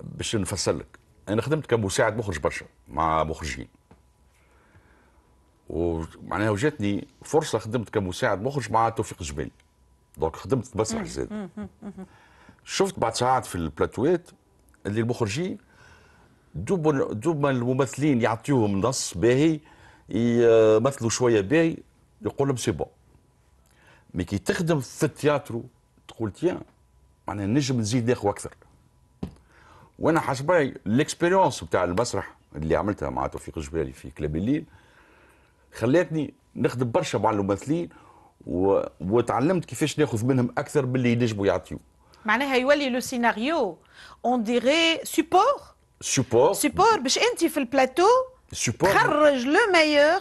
باش نفسر لك انا خدمت كمساعد مخرج برشا مع مخرجين ومعناها وجاتني فرصه خدمت كمساعد مخرج مع توفيق جبيل دونك خدمت في مسرح زاد شفت بعد ساعات في البلاتوات اللي المخرجين دوب دوب الممثلين يعطيوهم نص باهي يمثلوا شويه باهي يقول لهم سي بون مي كي تخدم في التياترو تقول تيان معناها نجم نزيد ناخذ اكثر وانا حسب ليكسبيريونس بتاع المسرح اللي عملتها مع توفيق الجبالي في كلاب الليل خلاتني نخدم برشا مع الممثلين و... وتعلمت كيفاش ناخذ منهم اكثر باللي ينجموا يعطيو معناها يولي لو سيناريو اون ديري سوبور سوبور سوبور باش انت في البلاتو السبور خرج لو ميور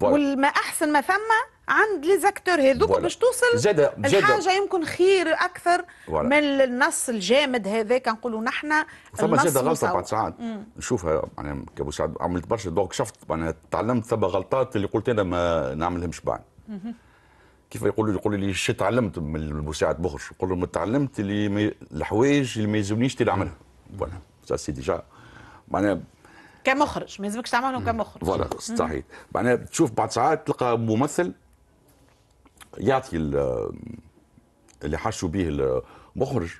والما احسن ما فما عند لي زاكتور هذوك باش توصل زادة زادة الحاجه يمكن خير اكثر ولا. من النص الجامد هذاك نقولوا نحن ثم زاد غلطه بعد ساعات نشوفها يعني كابو سعد عملت برشا دوك شفت انا تعلمت ثم غلطات اللي قلت انا ما نعملهمش بعد كيف يقولوا يقولوا لي شو تعلمت من المساعد بخرج نقول لهم تعلمت اللي الحوايج اللي ما يلزمنيش نعملها فوالا سا سي ديجا معناها كمخرج ما يلزمكش تعملهم كمخرج فوالا صحيح معناها تشوف بعض ساعات تلقى ممثل يعطي اللي حاشوا به المخرج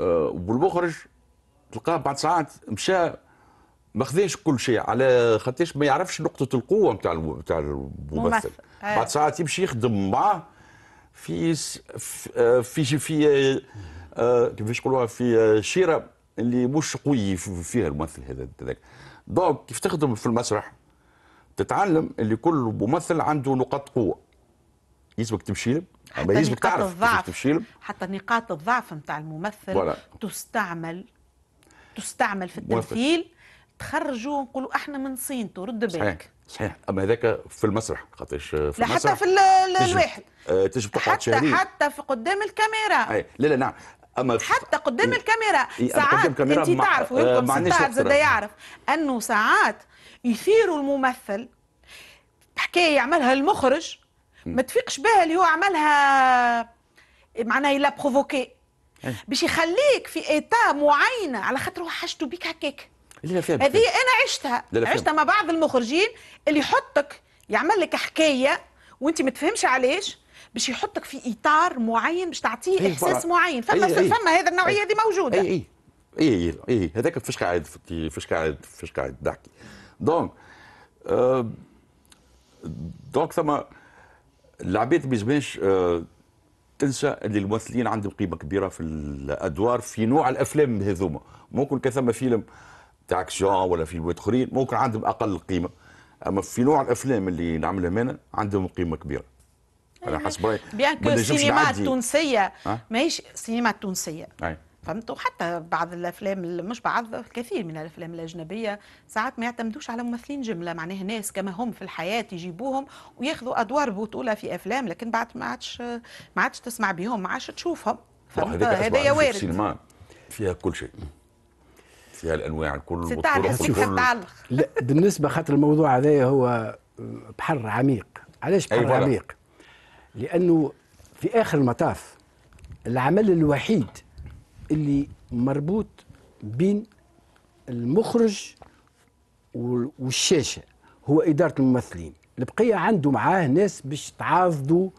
آه، والمخرج تلقاه بعد ساعات مشى ما خذاش كل شيء على خاطرش ما يعرفش نقطة القوة نتاع نتاع الممثل آه. بعد ساعات يمشي يخدم معاه في في آه، في, في, في كيفاش يقولوها في شيره اللي مش قوي فيها الممثل هذا ذاك دونك كيف تخدم في المسرح تتعلم اللي كل ممثل عنده نقاط قوه يسبك تمشي له اما يلزمك تعرف الضعف تمشي له حتى نقاط الضعف نتاع الممثل ولا. تستعمل تستعمل في التمثيل تخرجوا نقولوا احنا من صينته رد بالك صحيح صحيح اما هذاك في المسرح خاطرش في لا المسرح حتى في الواحد آه، تجب تقعد حتى حتى في قدام الكاميرا أي. لا لا نعم اما حتى قدام إيه، الكاميرا إيه، ساعات انت تعرف آه، ويمكن ستار زاد يعرف انه ساعات يثيروا الممثل حكايه يعملها المخرج ما تفيقش بها اللي هو عملها معناها لا بروفوكي إيه. باش يخليك في ايتا معينه على خاطر هو بيك هكاك هذه انا عشتها عشتها مع بعض المخرجين اللي يحطك يعمل لك حكايه وانت ما تفهمش علاش باش يحطك في اطار معين باش تعطيه إيه، احساس معين فما أي إيه. فما هذا النوعيه هذه موجوده اي اي اي اي إيه. هذاك فاش قاعد فاش قاعد فاش قاعد نحكي دونك آه، دونك ثما العباد ما يلزمهاش آه، تنسى اللي الممثلين عندهم قيمه كبيره في الادوار في نوع الافلام هذوما ممكن كثما فيلم تاع اكشن ولا فيلم اخرين ممكن عندهم اقل قيمه اما في نوع الافلام اللي نعملهم انا عندهم قيمه كبيره على إيه. حسب رايي بيان كو السينما التونسيه ماهيش السينما التونسيه أي. فهمت وحتى بعض الافلام مش بعض كثير من الافلام الاجنبيه ساعات ما يعتمدوش على ممثلين جمله معناه ناس كما هم في الحياه يجيبوهم وياخذوا ادوار بطوله في افلام لكن بعد ما عادش ما عادش تسمع بهم ما عادش تشوفهم هذا وارد السينما فيها كل شيء فيها الانواع الكل لا بالنسبه خاطر الموضوع هذا هو بحر عميق علاش بحر عميق لانه في اخر المطاف العمل الوحيد اللي مربوط بين المخرج والشاشه هو اداره الممثلين البقيه عنده معاه ناس باش تعاضدوا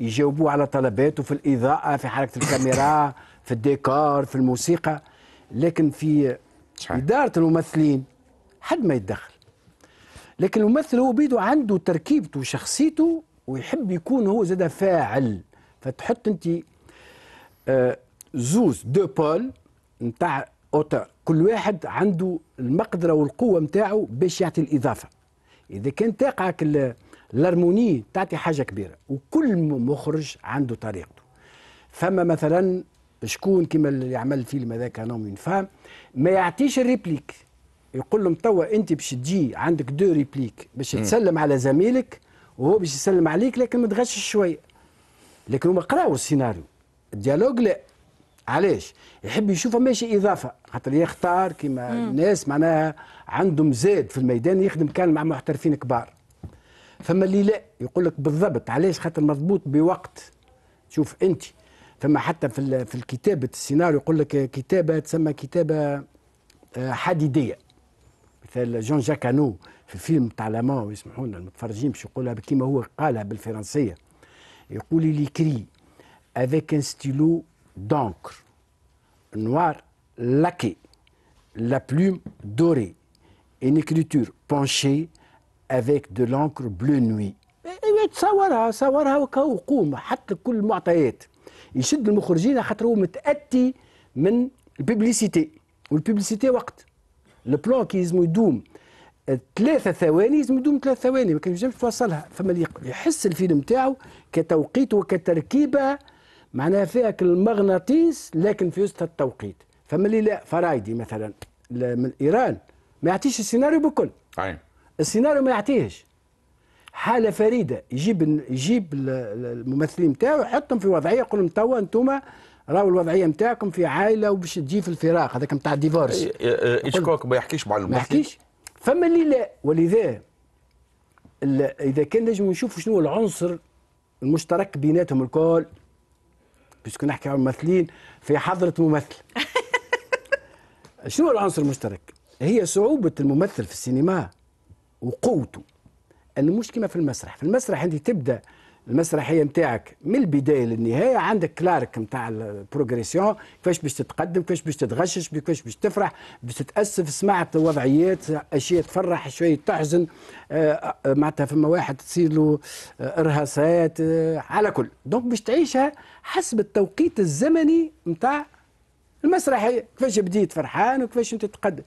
يجاوبوا على طلباته في الاضاءه في حركه الكاميرا في الديكور في الموسيقى لكن في اداره الممثلين حد ما يتدخل لكن الممثل هو بيدو عنده تركيبته وشخصيته ويحب يكون هو زاد فاعل فتحط انت آه، زوز دو بول نتاع اوتور كل واحد عنده المقدره والقوه نتاعو باش يعطي الاضافه اذا كان تقعك الارموني تعطي حاجه كبيره وكل مخرج عنده طريقته فما مثلا شكون كما اللي عمل الفيلم هذاك نوم فام ما يعطيش الريبليك يقول لهم توا انت باش تجي عندك دو ريبليك باش تسلم على زميلك وهو باش يسلم عليك لكن ما تغشش شويه لكن هما قراوا السيناريو الديالوج لا علاش يحب يشوفها ماشي اضافه خاطر يختار كيما الناس معناها عندهم زاد في الميدان يخدم كان مع محترفين كبار فما اللي لا يقول لك بالضبط علاش خاطر مضبوط بوقت شوف انت فما حتى في في كتابه السيناريو يقول لك كتابه تسمى كتابه آه، حديديه جون جاك انو في الفيلم تاع لامان ويسمحوا لنا المتفرجين باش يقولها كيما هو قالها بالفرنسيه يقول لي كري افيك ان ستيلو دونكر نوار لاكي لا بلوم دوري une écriture بونشي افيك de l'encre bleu nuit. Eh, eh, تصورها صورها وقوم حط كل المعطيات يشد المخرجين خاطر هو متاتي من الببليسيتي والببليسيتي وقت البلان كي لازم يدوم ثلاثة ثواني لازم يدوم ثلاث ثواني ما كانش توصلها فما اللي يحس الفيلم تاعو كتوقيت وكتركيبة معناها فيها المغناطيس لكن في وسط التوقيت فما اللي لا فرايدي مثلا من ايران ما يعطيش السيناريو بكل عين. السيناريو ما يعطيهش حاله فريده يجيب يجيب الممثلين تاعو يحطهم في وضعيه يقول لهم توا انتم راهو الوضعيه نتاعكم في عائله وباش تجي في الفراق هذاك نتاع ديفورس اشكوك إيه، إيه، إيه، ما يحكيش مع الممثل ما يحكيش فما اللي لا ولذا اذا كان نجم نشوف شنو العنصر المشترك بيناتهم الكل بيسكو نحكي على الممثلين في حضره ممثل شنو العنصر المشترك هي صعوبه الممثل في السينما وقوته انه مش كما في المسرح في المسرح انت تبدا المسرحيه نتاعك من البدايه للنهايه عندك كلارك نتاع البروغريسيون كيفاش باش تتقدم كيفاش باش تتغشش كيفاش باش تفرح باش تتاسف سمعت وضعيات اشياء تفرح شويه تحزن آه، آه، معناتها فما واحد تصير له ارهاصات آه، على كل دونك باش تعيشها حسب التوقيت الزمني نتاع المسرحيه كيفاش بديت فرحان وكيفاش انت تتقدم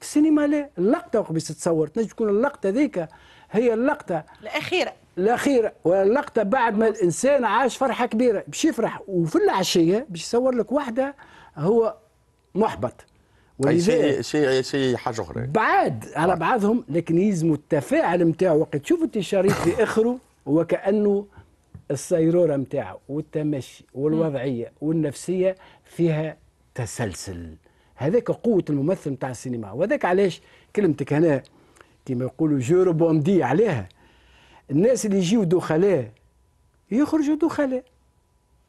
السينما لا اللقطه باش تتصور تنجم تكون اللقطه ذيك هي اللقطه الاخيره الاخيره واللقطه بعد ما الانسان عاش فرحه كبيره باش يفرح وفي العشيه باش يصور لك واحده هو محبط شيء شيء شيء حاجه اخرى بعاد على آه. بعضهم لكن يلزموا التفاعل نتاعو وقت تشوف التيشيرت في اخره وكانه السيروره نتاعو والتمشي والوضعيه والنفسيه فيها تسلسل هذاك قوه الممثل نتاع السينما وهذاك علاش كلمتك هنا كما يقولوا جو روبوندي عليها الناس اللي يجيو دخلاء يخرجوا دخلاء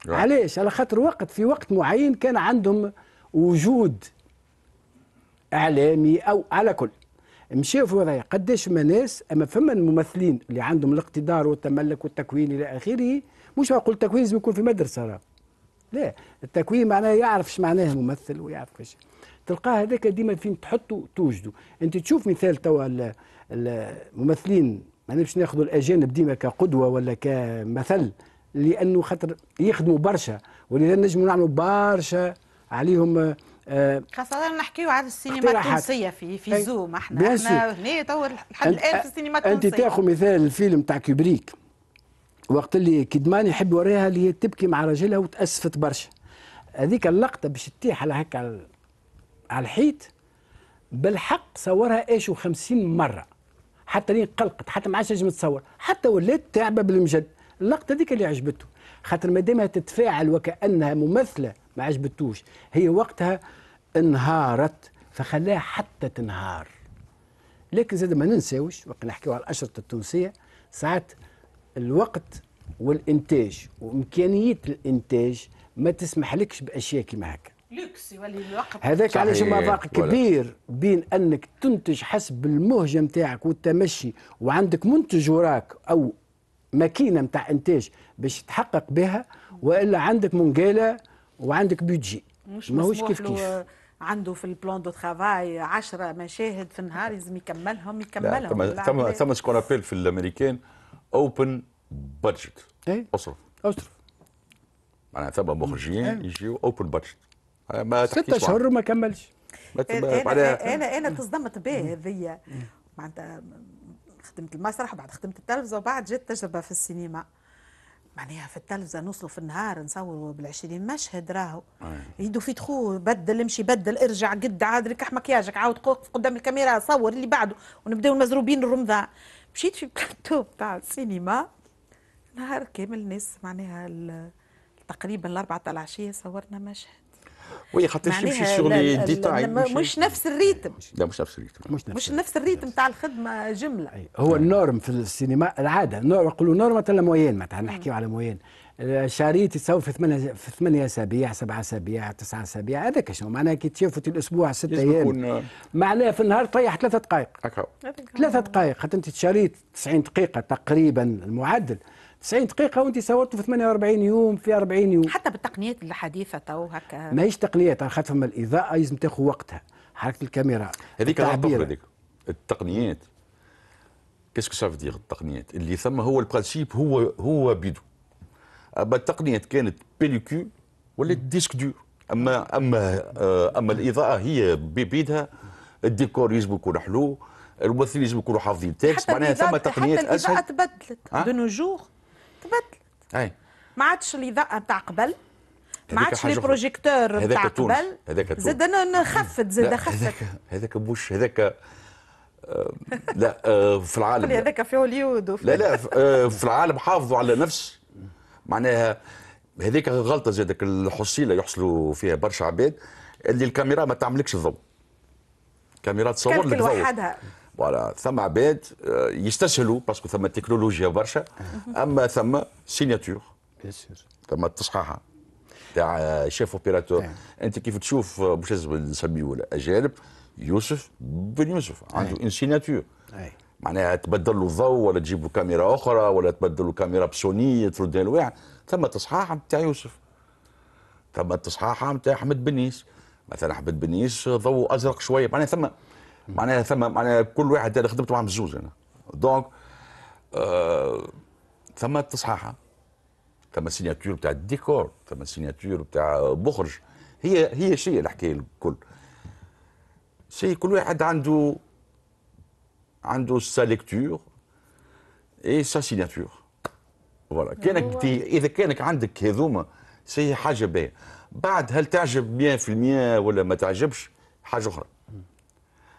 آه. علاش على خاطر وقت في وقت معين كان عندهم وجود اعلامي او على كل مشاو في وضعيه قداش ما ناس اما فما الممثلين اللي عندهم الاقتدار والتملك والتكوين الى اخره مش نقول التكوين لازم يكون في مدرسه راه لا التكوين معناه يعرف ايش معناه ممثل ويعرف ايش تلقاه هذاك ديما فين تحطه توجده انت تشوف مثال توا الممثلين ما نبش ناخذوا الاجانب ديما كقدوه ولا كمثل لانه خاطر يخدموا برشا ولذا نجموا نعملوا برشا عليهم آه، خاصة نحكيو على السينما التونسية في في زوم احنا احنا هنا تو لحد الان في السينما التونسية انت تاخذ مثال الفيلم تاع كوبريك وقت اللي كيدمان يحب يوريها اللي هي تبكي مع راجلها وتاسفت برشا هذيك اللقطة باش تطيح على هكا على الحيط بالحق صورها ايش و50 مرة حتى لين قلقت حتى ما عادش نجم تصور حتى ولات تعبه بالمجد اللقطه هذيك اللي عجبته خاطر ما دامها تتفاعل وكانها ممثله ما عجبتوش هي وقتها انهارت فخلاها حتى تنهار لكن زاد ما ننساوش وقت نحكيو على الاشرطه التونسيه ساعات الوقت والانتاج وامكانيه الانتاج ما تسمحلكش باشياء كيما هكا لوكس يولي الوقت هذاك علاش ما فرق كبير بين انك تنتج حسب المهجه نتاعك والتمشي وعندك منتج وراك او ماكينه نتاع انتاج باش تحقق بها والا عندك منقاله وعندك بيدجي ماهوش كيف كيف آه، عنده في البلان دو ترافاي 10 مشاهد في النهار لازم يكملهم يكملهم ثم ثم سكون ابيل في الامريكان اوبن إيه. بادجت اصرف اصرف معناها ثم مخرجين إيه. يجيو اوبن بادجت ما ست شهور وما كملش انا انا انا تصدمت به هذيا معناتها خدمت المسرح وبعد خدمت التلفزه وبعد جت تجربه في السينما معناها في التلفزه نوصلوا في النهار نصوروا بال 20 مشهد راهو يدو في تخو بدل امشي بدل ارجع قد عاد ركح مكياجك عاود قدام الكاميرا صور اللي بعده ونبداو مزروبين الرمضه مشيت في بلاتو تاع السينما نهار كامل الناس معناها تقريبا الأربعة تاع العشية صورنا مشهد وي خاطر تمشي سور ديتاي مش نفس الريتم لا مش نفس الريتم مش نفس, مش نفس الريتم تاع الخدمه جمله هو النورم في السينما العاده نقولوا نورم مثلا موين مثلا نحكيو على موين شريط يتصور في ثمانية في ثمانية أسابيع سبعة أسابيع تسعة أسابيع هذاك شنو معناها كي تشوفوا الأسبوع ستة أيام معناها في النهار طيح ثلاثة دقائق ثلاثة دقائق خاطر أنت شريط 90 دقيقة تقريبا المعدل 90 دقيقة وأنت صورته في 48 يوم في 40 يوم حتى بالتقنيات الحديثة تو هكا ماهيش تقنيات خاطر فما الإضاءة لازم تاخذ وقتها حركة الكاميرا هذيك هذيك التقنيات كيسكو سا فدير التقنيات اللي ثم هو البرانسيب هو هو بيدو اما التقنيات كانت بيليكو ولا ديسك دور اما اما آه، اما الاضاءه هي ببيدها الديكور لازم يكون حلو الممثلين لازم يكونوا حافظين تاكس معناها ثم تقنيات حتى اسهل حتى تبدلت دو أه؟ جور تبدلت اي ما عادش الاضاءه بتاع قبل ما عادش لي بروجيكتور بتاع قبل هذاك زاد انا خفت زاد خفت هذاك هذاك بوش هذاك آه، لا آه، في العالم هذاك في هوليود لا لا آه، في العالم حافظوا على نفس معناها هذيك غلطه زادك الحصيله يحصلوا فيها برشا عباد اللي الكاميرا ما تعملكش الضوء كاميرا تصور لك ضوء فوالا ثم عباد يستسهلوا باسكو ثم تكنولوجيا برشا اما ثم سيناتور ثم التصحيحه تاع شيف اوبيراتور انت كيف تشوف مش لازم نسميه الاجانب يوسف بن يوسف عنده اون سيناتور معناها تبدل له الضوء ولا تجيب له كاميرا اخرى ولا تبدل له كاميرا بسوني ترد الواحد ثم تصحاح نتاع يوسف ثم تصحاحه نتاع احمد بنيس مثلا احمد بنيس ضوء ازرق شويه معناها ثم معناها ثم معناها كل واحد انا خدمت معهم الزوز انا دونك آه ثم تصحاحه ثم سيناتور بتاع الديكور ثم سيناتور بتاع بخرج هي هي شيء الحكايه الكل شيء كل واحد عنده عنده سا ليكتور اي سا سيناتور فوالا كانك اذا كانك عندك هذوما شيء حاجه باهيه بعد هل تعجب 100% ولا ما تعجبش حاجه اخرى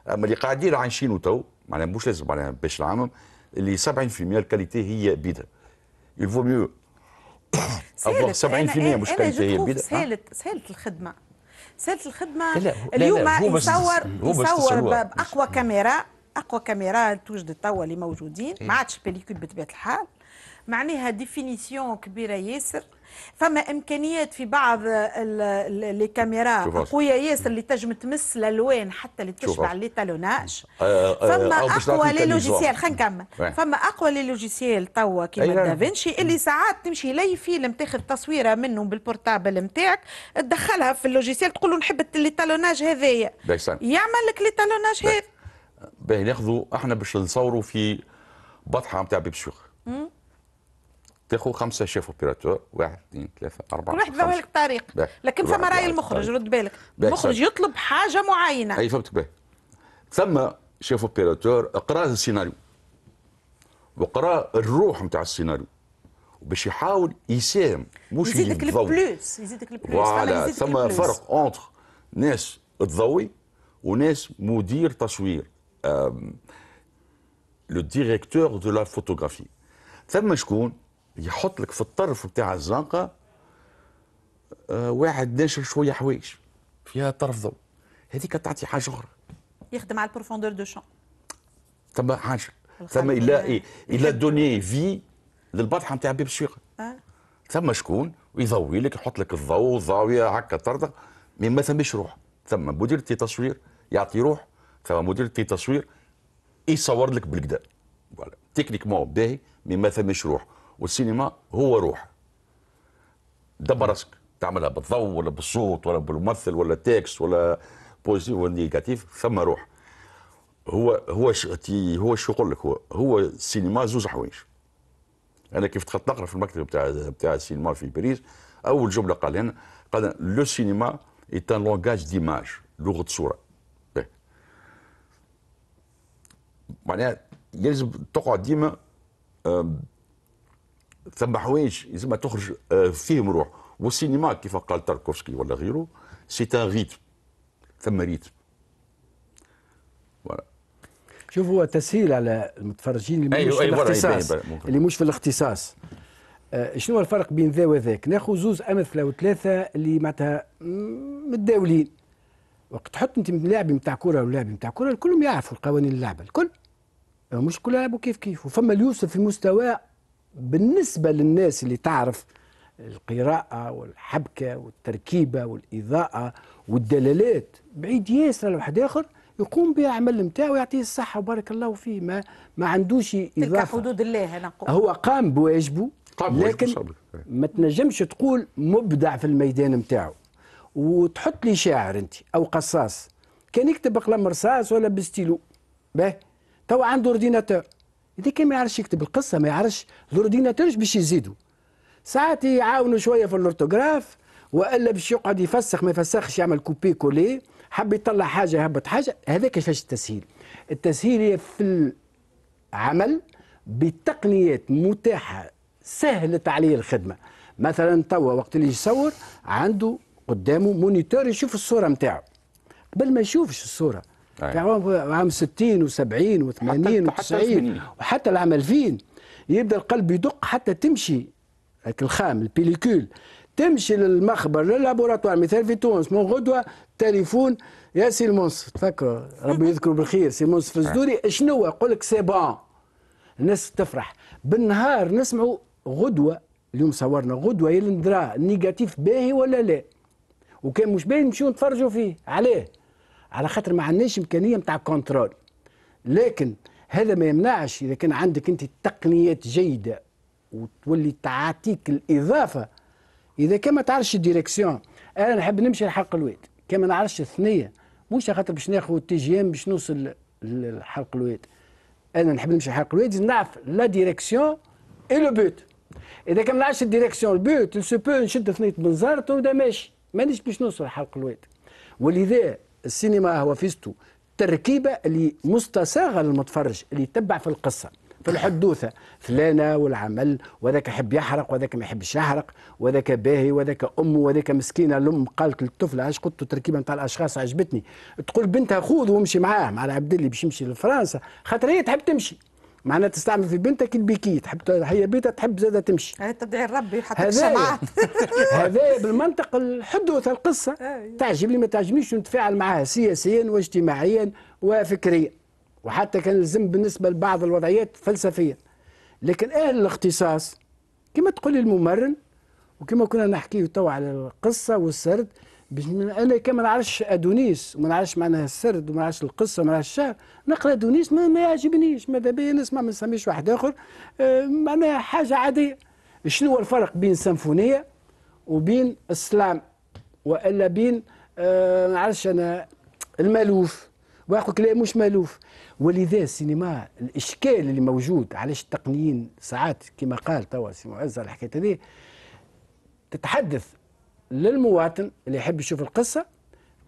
اما اللي قاعدين عايشينه تو معناها مش لازم معناها باش نعمم اللي 70% الكاليتي هي بيدها يفو ميو افوار 70% مش كاليتي هي بيدها سهلت سهلت الخدمه سهلت الخدمه لا لا اليوم يصور يصور باقوى كاميرا اقوى كاميرا توجد توا اللي موجودين إيه. ما عادش بيليكول بطبيعه الحال معناها ديفينيسيون كبيره ياسر فما امكانيات في بعض لي كاميرا قويه ياسر اللي تنجم تمس الالوان حتى اللي تشبع لي تالوناج أه، أه، أه، فما اقوى لي لوجيسيال خلينا نكمل فما اقوى لي لوجيسيال توا كيما أيوة. دافينشي اللي ساعات تمشي لي فيلم تاخذ تصويره منه بالبورتابل نتاعك تدخلها في اللوجيسيال تقول له نحب لي تالوناج هذايا يعمل لك لي تالوناج هذا باهي ناخذوا احنا باش نصوروا في بطحه نتاع بيبسوخ تاخذ خمسه شيف اوبيراتور واحد اثنين ثلاثه اربعه كل واحد فما لك طريق لكن فما راي المخرج رد بالك المخرج يطلب حاجه معينه اي فهمتك به ثم شيف اوبيراتور اقرا السيناريو وقرا الروح نتاع السيناريو باش يحاول يساهم مش يزيدك البلوس يزيدك البلوس فوالا ثم فرق اونتر ناس تضوي وناس مدير تصوير لو ديريكتور دو لا فوتوغرافي ثم شكون يحط لك في الطرف بتاع الزنقه آه، واحد ناشر شويه حوايج فيها طرف ضوء هذيك تعطي حاجه اخرى يخدم على البروفوندور دو شون ثم حاجه ثم الى إيه؟ دوني في للبطحه نتاع باب الشيخ أه؟ ثم شكون يضوي لك يحط لك الضوء زاوية هكا طردق مي ما ثماش روح ثم مدير تصوير يعطي روح ثم مدير تصوير يصور لك بالكدا فوالا تكنيكمون باهي مي ما ثماش روح والسينما هو روح دبر راسك تعملها بالضوء ولا بالصوت ولا بالممثل ولا تيكس ولا بوزيتيف ولا نيجاتيف ثم روح هو هو هو شو يقول لك هو هو السينما زوز حوايج انا كيف تخط نقرا في المكتب بتاع بتاع السينما في باريس اول جمله قال لنا قال لو سينما ايت ان لونغاج ديماج لغه صوره إيه. معناها يلزم تقعد ديما ثم حوايج لازم تخرج آه، فيهم روح والسينما كيف قال تاركوفسكي ولا غيره سي ان ريتم ثم ريتم شوف هو تسهيل على المتفرجين اللي مش أيوه في أيوة، الاختصاص أيوة اللي مش في الاختصاص آه شنو الفرق بين ذا وذاك ناخذ زوز امثله وثلاثه اللي معناتها متداولين وقت تحط انت لاعب نتاع كره ولاعب نتاع كره الكل يعرفوا قوانين اللعبه الكل مش كل يلعبوا كيف كيف وفما اليوسف في مستوى بالنسبة للناس اللي تعرف القراءة والحبكة والتركيبة والإضاءة والدلالات بعيد ياسر لواحد آخر يقوم بعمل نتاعو يعطيه الصحة وبارك الله فيه ما ما عندوش إضافة تلك حدود الله أنا أقول هو قام بواجبه قام لكن بواجبه ما تنجمش تقول مبدع في الميدان نتاعو وتحط لي شاعر أنت أو قصاص كان يكتب بقلم رصاص ولا بستيلو باه تو عنده اورديناتور اذا كان ما يعرفش يكتب القصه ما يعرفش لورديناتورش باش يزيدوا ساعات يعاونوا شويه في الاورتوغراف والا باش يقعد يفسخ ما يفسخش يعمل كوبي كولي حب يطلع حاجه يهبط حاجه هذاك كيفاش التسهيل التسهيل هي في العمل بتقنيات متاحه سهلت عليه الخدمه مثلا توا وقت اللي يصور عنده قدامه مونيتور يشوف الصوره نتاعو قبل ما يشوفش الصوره أيوة. يعني عام 60 و70 و80 و90 وحتى العام 2000 يبدا القلب يدق حتى تمشي هيك الخام البيليكول تمشي للمخبر للابوراتوار مثال في تونس من غدوه تليفون يا سي المنصف تفكر ربي يذكره بالخير سي المنصف الزدوري شنو يقول لك سي بون الناس تفرح بالنهار نسمعوا غدوه اليوم صورنا غدوه يلندرا نيجاتيف باهي ولا لا وكان مش باهي نمشيو نتفرجوا فيه عليه على خاطر ما عندناش امكانيه نتاع كونترول لكن هذا ما يمنعش اذا كان عندك انت تقنيات جيده وتولي تعطيك الاضافه اذا كان ما تعرفش الديريكسيون انا نحب نمشي لحلق الواد كان ما نعرفش الثنيه مش خاطر باش ناخذ تي جي ام باش نوصل لحلق الواد انا نحب نمشي لحلق الواد نعرف لا ديريكسيون اي لو بوت اذا كان ما نعرفش الديريكسيون البوت سو بو نشد ثنيه بنزرت وده ماشي مانيش باش نوصل لحلق الواد ولذا السينما هو فيستو تركيبه اللي مستساغه للمتفرج اللي يتبع في القصه في الحدوثه فلانه والعمل وذاك يحب يحرق وذاك ما يحبش يحرق وذاك باهي وذاك امه وذاك مسكينه الام قالت للطفله اش قلت تركيبه نتاع الاشخاص عجبتني تقول بنتها خذ وامشي معاه مع العبد اللي باش يمشي لفرنسا خاطر هي تحب تمشي معناها تستعمل في بنتك البيكي تحب هي بيتها تحب زادة تمشي تدعي الرب حتى الشمعات هذا بالمنطق الحدوث القصة أيوة. تعجبني ما تعجبنيش نتفاعل معها سياسيا واجتماعيا وفكريا وحتى كان لزم بالنسبة لبعض الوضعيات فلسفيا لكن أهل الاختصاص كما تقول الممرن وكما كنا نحكي توا على القصة والسرد انا كما نعرفش ادونيس وما نعرفش معناها السرد وما نعرفش القصه وما نعرفش الشعر نقرا دونيس ما, ما يعجبنيش ماذا بيا نسمع ما نسميش واحد اخر آه، معناها حاجه عاديه شنو هو الفرق بين سيمفونيه وبين السلام والا بين آه ما انا المالوف لك لا مش مالوف ولذا السينما الاشكال اللي موجود علاش التقنيين ساعات كما قال توا سي معز على الحكايه هذه تتحدث للمواطن اللي يحب يشوف القصه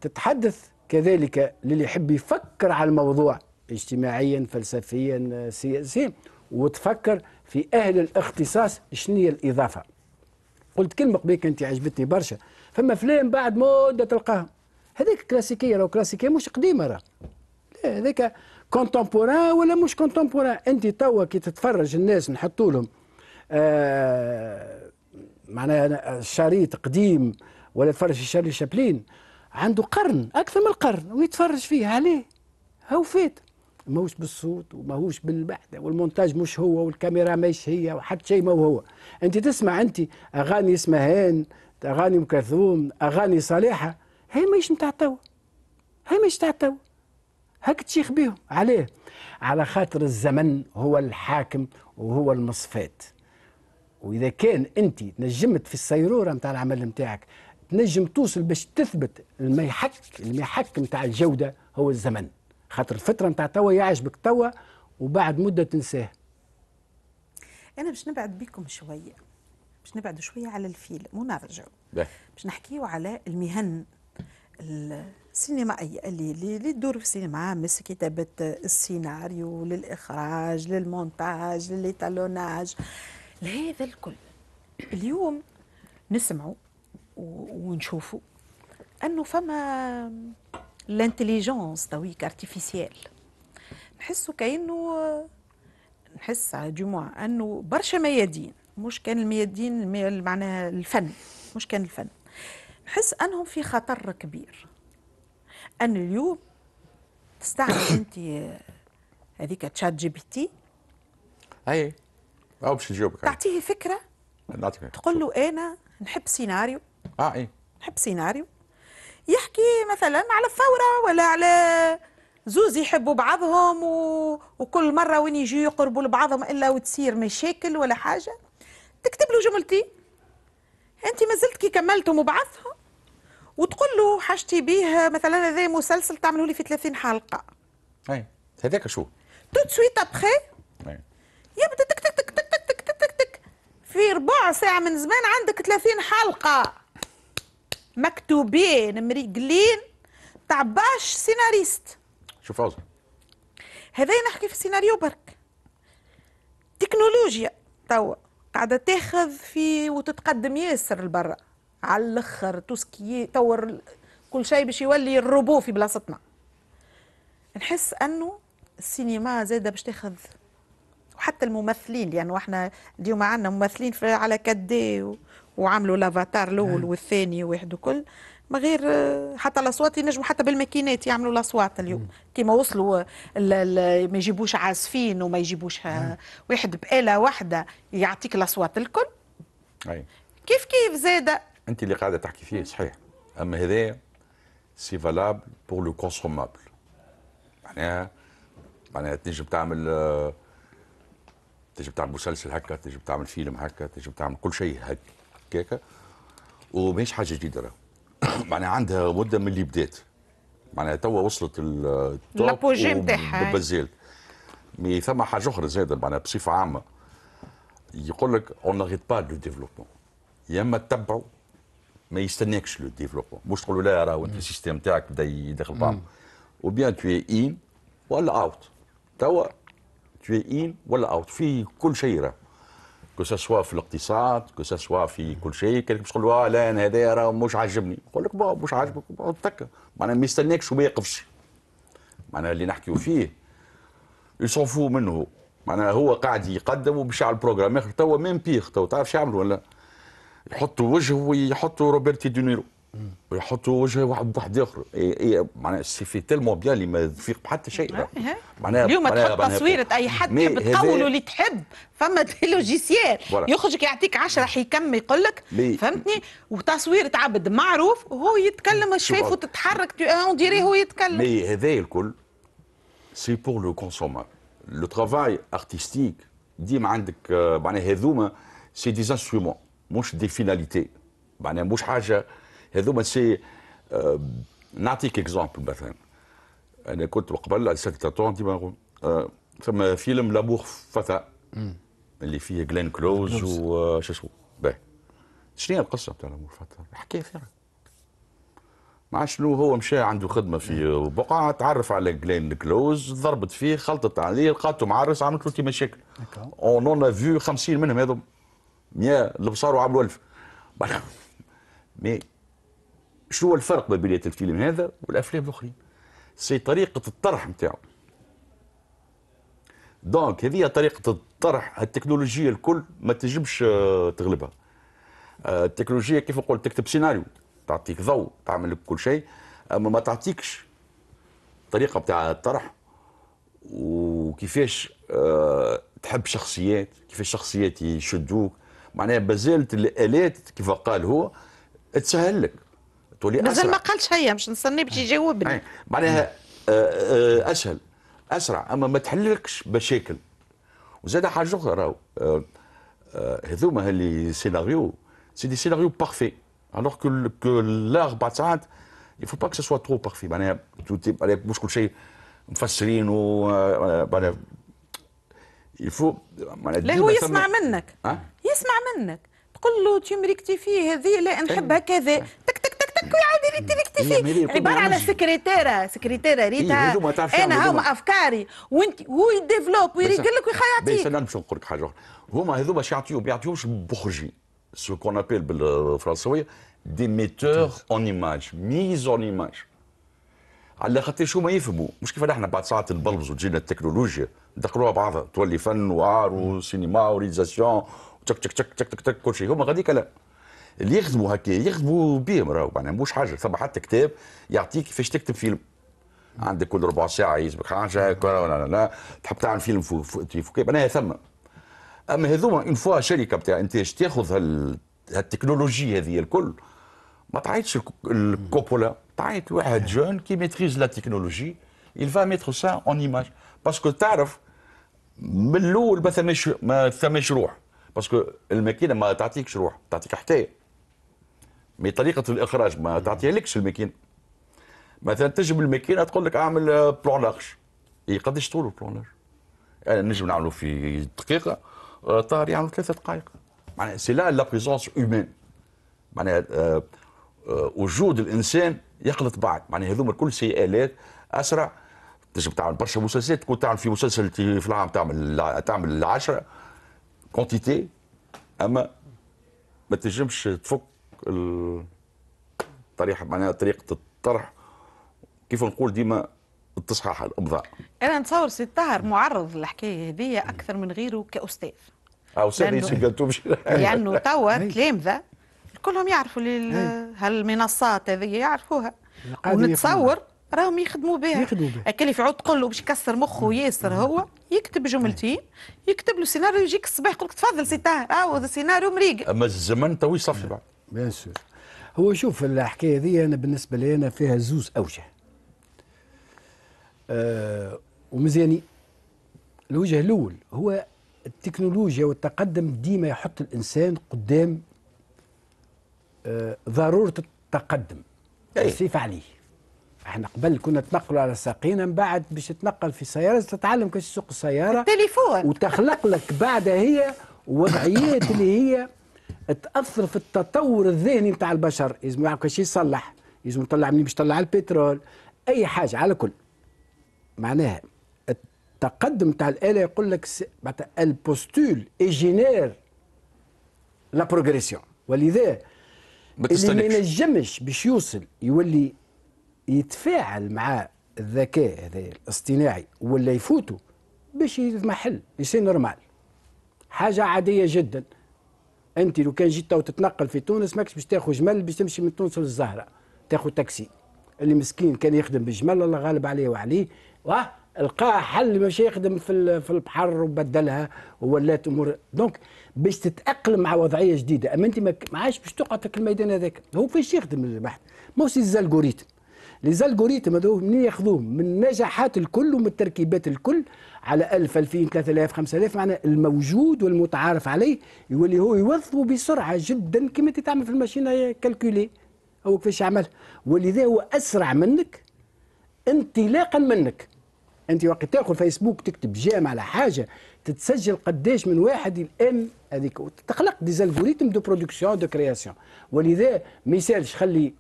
تتحدث كذلك للي يحب يفكر على الموضوع اجتماعيا فلسفيا آه، سياسيا وتفكر في أهل الاختصاص هي الإضافة قلت كلمة قبل كانت عجبتني برشا فما فلان بعد مدة تلقاه هذيك كلاسيكية لو كلاسيكية مش قديمة راه هذاك كونتمبوران ولا مش كونتمبوران انت توا كي تتفرج الناس نحطوا لهم آه معناها آه، شريط قديم ولا تفرج في شارلي شابلين عنده قرن اكثر من القرن ويتفرج فيه عليه هو فات ماهوش بالصوت وماهوش بالبعد والمونتاج مش هو والكاميرا مش هي وحتى شيء ما هو انت تسمع انت اغاني اسمهان اغاني ام كلثوم اغاني صالحه هي ماهيش نتاع توا هي ماهيش نتاع توا هاك تشيخ بيهم عليه على خاطر الزمن هو الحاكم وهو المصفات واذا كان انت نجمت في السيروره نتاع العمل نتاعك تنجم توصل باش تثبت الميحك الميحك نتاع الجوده هو الزمن خاطر الفتره نتاع توا يعجبك توا وبعد مده تنساه انا باش نبعد بكم شويه باش نبعدوا شويه على الفيل مو نرجعوا باش نحكيو على المهن السينمائية اللي اللي تدور في السينما مس كتابة السيناريو للإخراج للمونتاج للإيطالوناج لهذا الكل اليوم نسمعوا ونشوفوا أنه فما لانتليجونس تويك ارتيفيسيال نحسه كانه نحس جموع انه برشا ميادين مش كان الميادين معناها الفن مش كان الفن نحس انهم في خطر كبير ان اليوم تستعمل انت هذيك تشات جي بي تي اي او باش نجاوبك تعطيه فكره نعطيك تقول له انا نحب سيناريو اه اي نحب سيناريو يحكي مثلا على الثوره ولا على زوز يحبوا بعضهم و... وكل مره وين يجوا يقربوا لبعضهم الا وتصير مشاكل ولا حاجه تكتب له جملتين انت ما زلت كي كملتهم وبعثهم وتقول له حاجتي بيه مثلا هذا مسلسل تعمله لي في 30 حلقه اي هذاك شو توت سويت ابخي يبدا تك تك تك تك تك تك تك في ربع ساعه من زمان عندك 30 حلقه مكتوبين مريقلين تاع باش سيناريست شوف عوز هذا نحكي في السيناريو برك تكنولوجيا توا قاعده تاخذ في وتتقدم ياسر لبرا على الاخر توسكي طور كل شيء باش يولي الروبو في بلاصتنا نحس انه السينما زاده باش تاخذ وحتى الممثلين لانه يعني احنا اليوم عندنا ممثلين في على كدي و... وعملوا لافاتار الاول نعم. والثاني واحد وكل ما غير حتى الاصوات ينجموا حتى بالماكينات يعملوا الاصوات اليوم نعم. كيما وصلوا ما يجيبوش عازفين وما يجيبوش نعم. واحد بآله واحده يعطيك الاصوات الكل أي. كيف كيف زاده انت اللي قاعده تحكي فيه صحيح اما هذا سي فالابل بور لو كونسومابل معناها معناها تنجم تعمل تنجم تعمل مسلسل هكا تنجم تعمل فيلم هكا تنجم تعمل كل شيء هكا الكيكه وماهيش حاجه جديده راه معناها عندها مده من اللي بدات معناها توا وصلت لابوجي نتاعها بزيل مي ثم حاجه اخرى زاده معناها بصفه عامه يقول لك اون نغيت با لو ديفلوبمون يا اما تبعوا ما يستناكش لو ديفلوبمون مش تقول له لا راهو انت السيستم تاعك بدا يدخل بعض وبيان تو ان ولا اوت توا تو ان ولا اوت في كل شيء راه كو سوا في الاقتصاد كو سوا في كل شيء كان باش تقول له آه، لا انا هذا راه مش عاجبني نقول لك بابا مش عاجبك تك تكا معناها ما يستناكش وما يقفش معناها اللي نحكيو فيه يصنفوا منه معناها هو قاعد يقدم وباش يعمل بروجرام اخر توا ميم بيخ توا تعرف شو يعملوا ولا يحطوا وجهه ويحطوا روبرتي دينيرو ويحطوا وجه واحد واحد اخر إيه، إيه، معناها سي في تيلمون بيان اللي ما يفيق بحتى شيء إيه. معناها اليوم تحط تصويره اي حد تحب تقوله اللي تحب فما لوجيسيال يخرجك يعطيك 10 حكم يقول لك فهمتني وتصويره عبد معروف وهو يتكلم شايف وتتحرك اون آه، ديري هو يتكلم مي هذا الكل سي بور لو كونسومابل لو ترافاي ارتستيك ديما عندك آه، معناها هذوما سي دي انسترومون مش دي فيناليتي معناها مش حاجه هذوما سي آه، نعطيك اكزومبل مثلا انا كنت قبل سكتاتور ديما نقول ثم آه، فيلم لابوغ فتا اللي فيه جلين كلوز وش اسمه باهي شنو هي القصه بتاع لابوغ فتا؟ حكايه فيها مع شنو هو مشى عنده خدمه في بقعه تعرف على جلين كلوز ضربت فيه خلطت عليه لقاته معرس عملت له مشاكل اون اون فيو 50 منهم هذو 100 اللي بصاروا عملوا 1000 مي شنو هو الفرق ما بين الفيلم هذا والافلام الاخرين سي طريقه الطرح نتاعو دونك هذه طريقه الطرح التكنولوجيا الكل ما تجبش آه، تغلبها آه، التكنولوجيا كيف نقول تكتب سيناريو تعطيك ضوء تعمل لك كل شيء اما ما تعطيكش طريقة بتاع الطرح وكيفاش آه، تحب شخصيات كيفاش شخصيات يشدوك معناها بازالت الالات كيف قال هو تسهل لك تقول لي مازال ما قالش هيا مش نستنى باش يجاوبني معناها آه، آه، اسهل اسرع اما ما تحللكش مشاكل وزاد حاجه اخرى راهو آه، هذوما اللي سيناريو سي دي سيناريو بارفي الوغ كو كو لار ساعات يفو با كو سوا ترو بارفي معناها مش كل شيء مفسرين و معناها يفو معناها لا هو يسمع منك يسمع منك تقول له تيم ريكتيفي هذه لا نحبها إيه. كذا إيه. تك تك اكو عادي تكتفي عباره على سكرتيره سكرتيره إيه، ريتا انا هما افكاري وانت هو يديفلوب ويريقل لك ويخياطيك باش انا باش نقول لك حاجه هما هذوما باش يعطيو ما يعطيوش بخرجي سو كون ابيل بالفرنسويه دي ميتور اون ايماج ميز اون ايماج على خاطر شو ما يفهموا مش كيف احنا بعد ساعات البلبز وتجينا التكنولوجيا ندخلوها بعضها تولي فن وعار وسينما وريزاسيون تك تك تك تك تك تك كل شيء هما غاديك لا اللي يخدموا هكا يخدموا بهم راهو معناها مش حاجه ثم حتى كتاب يعطيك كيفاش تكتب فيلم عندك كل ربع ساعه يجيبك حاجه ولا نعم. لا تحب تعمل فيلم فو فو معناها ثم اما هذوما اون فوا شركه بتاع انتاج تاخذ هال... هذه الكل ما تعيطش الكوبولا تعيط واحد جون كي ميتريز لا تكنولوجي il va mettre ça en image باسكو تعرف من الاول ما ثماش ما ثماش روح باسكو الماكينه ما تعطيكش روح تعطيك حكايه مي طريقه الاخراج ما تعطيها لكش الماكينه مثلا تجم الماكينه تقول لك اعمل بلون لارج اي قداش طول البلون لارج انا يعني نجم نعمله في دقيقه آه، طاهر يعمل ثلاثة دقائق معناها سي لا لا بريزونس هيومان معناها آه، آه، وجود الانسان يخلط بعض معناها هذوما الكل سي الات اسرع تنجم تعمل برشا مسلسلات تكون تعمل في مسلسل في العام تعمل تعمل 10 كونتيتي اما ما تنجمش تفك الطريقه معناها طريقه الطرح كيف نقول ديما التصحيح الامضاء انا نتصور سي طاهر معرض للحكايه هذه اكثر من غيره كاستاذ او استاذ لانه توا تلامذه كلهم يعرفوا هالمنصات هذه يعرفوها ونتصور راهم يخدموا بها يخدموا بها اللي في عود تقول له باش يكسر مخه ياسر هو يكتب جملتين يكتب له سيناريو يجيك الصباح يقول لك تفضل سي طاهر اه هذا سيناريو مريق اما الزمن تو يصفي بعد بيان سور هو شوف الحكايه دي انا بالنسبه لي انا فيها زوز اوجه أه ومزيانين الوجه الاول هو التكنولوجيا والتقدم ديما يحط الانسان قدام أه ضروره التقدم السيف عليه احنا قبل كنا تنقلوا على ساقينا من بعد باش تتنقل في سياره تتعلم كيفاش تسوق السياره التليفون وتخلق لك بعد هي وضعيات اللي هي تاثر في التطور الذهني نتاع البشر لازم يعرف كيفاش يصلح لازم يطلع منين باش يطلع البترول اي حاجه على كل معناها التقدم تاع الاله يقول لك معناتها البوستول ايجينير لا بروغريسيون ولذا اللي ما ينجمش باش يوصل يولي يتفاعل مع الذكاء هذا الاصطناعي ولا يفوتوا باش يتمحل يصير نورمال حاجه عاديه جدا انت لو كان جيت تتنقل في تونس ماكش باش تاخذ جمل باش تمشي من تونس للزهره تاخذ تاكسي اللي مسكين كان يخدم بجمل الله غالب عليه وعليه واه لقى حل باش يخدم في في البحر وبدلها وولات امور دونك باش تتاقلم مع وضعيه جديده اما انت ما عادش باش تقعد في الميدان هذاك هو فاش يخدم البحث ماهوش الزالغوريتم لي زالغوريتم هذو منين ياخذوهم من النجاحات الكل ومن التركيبات الكل على 1000 2000 3000 5000 معناها الموجود والمتعارف عليه يولي هو يوظفه بسرعه جدا كما تعمل في الماشينه كالكولي هو كيفاش يعمل ولذا هو اسرع منك انطلاقا منك انت وقت تاخذ فيسبوك تكتب جام على حاجه تتسجل قداش من واحد الان هذيك تخلق ديزالغوريتم دو برودكسيون دو كرياسيون ولذا ما يسالش خلي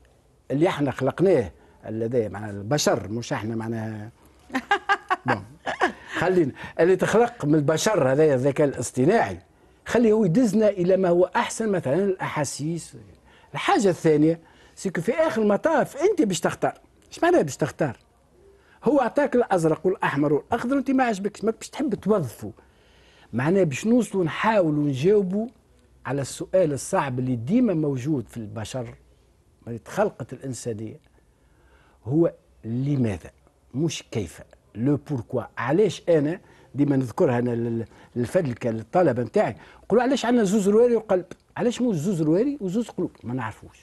اللي احنا خلقناه الذي معناها البشر مش احنا معناها نعم. خلينا اللي تخلق من البشر هذا الذكاء الاصطناعي خليه هو يدزنا الى ما هو احسن مثلا الاحاسيس الحاجه الثانيه سيكو في اخر المطاف انت باش تختار اش معناها باش تختار هو اعطاك الازرق والاحمر والاخضر وانت ما عجبكش ماك باش تحب توظفه معناه باش نوصلوا نحاولوا نجاوبوا على السؤال الصعب اللي ديما موجود في البشر اللي تخلقت الانسانيه هو لماذا مش كيف لو بوركوا علاش انا ديما نذكرها انا الفدلكه للطلبه نتاعي نقولوا علاش عندنا زوز رواري وقلب علاش مو زوز رواري وزوز قلوب ما نعرفوش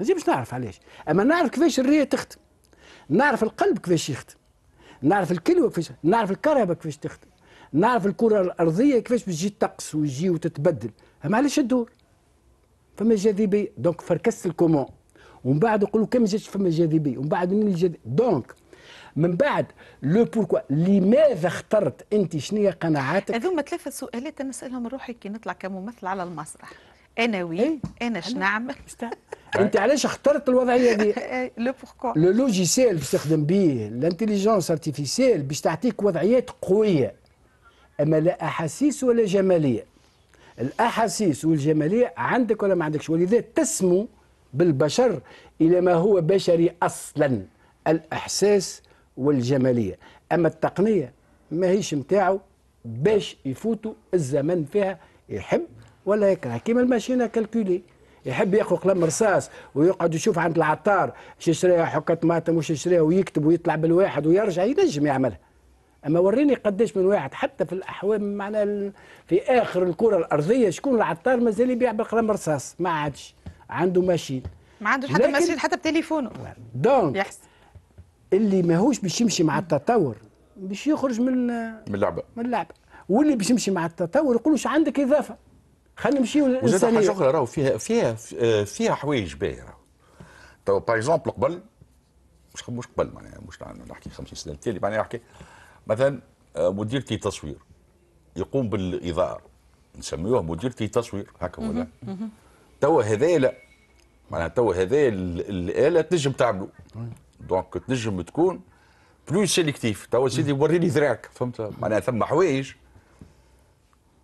ما باش نعرف علاش اما نعرف كيفاش الريه تخدم نعرف القلب كيفاش يخدم نعرف الكلوه كيفاش نعرف الكهرباء كيفاش تخدم نعرف الكره الارضيه كيفاش بتجي تقص وتجي وتتبدل اما علاش الدور فما جاذبيه دونك فركست الكومون ومن بعد نقولوا كم جاتش فما جاذبيه ومن بعد من الجاذبيه دونك من بعد لو بوركوا لماذا اخترت انت شنو قناعاتك هذوما ثلاثه سؤالات نسالهم روحي كي نطلع كممثل على المسرح انا وين إيه؟ انا شنعمل انت علاش اخترت الوضعيه دي إيه، لو بوركوا لو لوجيسيل باش تخدم به الانتليجونس ارتيفيسيل باش تعطيك وضعيات قويه اما لا احاسيس ولا جماليه الاحاسيس والجماليه عندك ولا ما عندكش ولذا تسمو بالبشر الى ما هو بشري اصلا الاحساس والجماليه اما التقنيه ما هيش نتاعو باش يفوتوا الزمن فيها يحب ولا يكره كيما الماشينه كالكولي يحب ياخذ قلم رصاص ويقعد يشوف عند العطار شو يشريها حكه طماطم وش يشريها ويكتب ويطلع بالواحد ويرجع ينجم يعملها اما وريني قداش من واحد حتى في الاحوال معناها في اخر الكره الارضيه شكون العطار مازال يبيع بالقلم رصاص ما عادش عنده ماشين ما عندوش حتى ماشين حتى بتليفونه دونك يحسن اللي ماهوش باش يمشي مع التطور باش يخرج من من اللعبه من اللعبه واللي باش يمشي مع التطور يقولوا عندك اضافه خلينا نمشيو للانسانيه حاجه اخرى راهو فيها فيها فيها حوايج باهيه راهو تو باغ اكزومبل قبل مش مش قبل معناها مش نحكي 50 سنه التالي معناها نحكي مثلا آه، مديرتي تصوير يقوم بالاضاءه نسميوه مديرتي تصوير هكا ولا توا هذايا لا معناها توا هذايا الاله تنجم تعملوا دونك تنجم تكون بلو سيليكتيف توا سيدي وريني ذراعك فهمت معناها ثم حوايج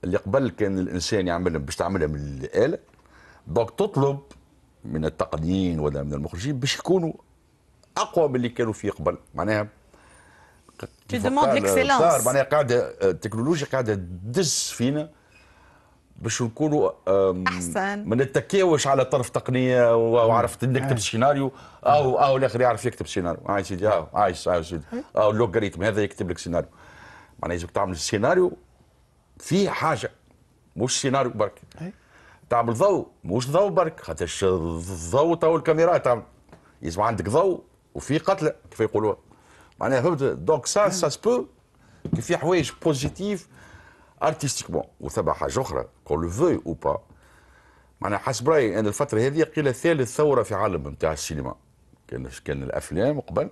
اللي قبل كان الانسان يعملهم باش تعملهم الاله دونك تطلب من التقنيين ولا من المخرجين باش يكونوا اقوى من اللي كانوا فيه قبل معناها تو ديموند ليكسيلونس معناها قاعده التكنولوجيا آه، قاعده تدز فينا باش نكونوا احسن ما نتكاوش على طرف تقنيه وعرفت نكتب سيناريو آه. آه. او او الاخر يعرف يكتب سيناريو آه، عايش سيدي او عايش عايش سيدي او اللوغاريتم هذا يكتب لك سيناريو معناها يجب تعمل سيناريو فيه حاجه مش سيناريو برك تعمل ضوء مش ضوء برك خاطرش الضوء تو الكاميرا تعمل يجب عندك ضوء وفي قتله كيف يقولوها معناها فهمت دونك سا سا سبو كي في حوايج بوزيتيف ارتستيكمون وثبا حاجه اخرى كون لو فوي او با معناها حسب رايي ان الفتره هذه قيل ثالث ثوره في عالم نتاع السينما كان كان الافلام قبل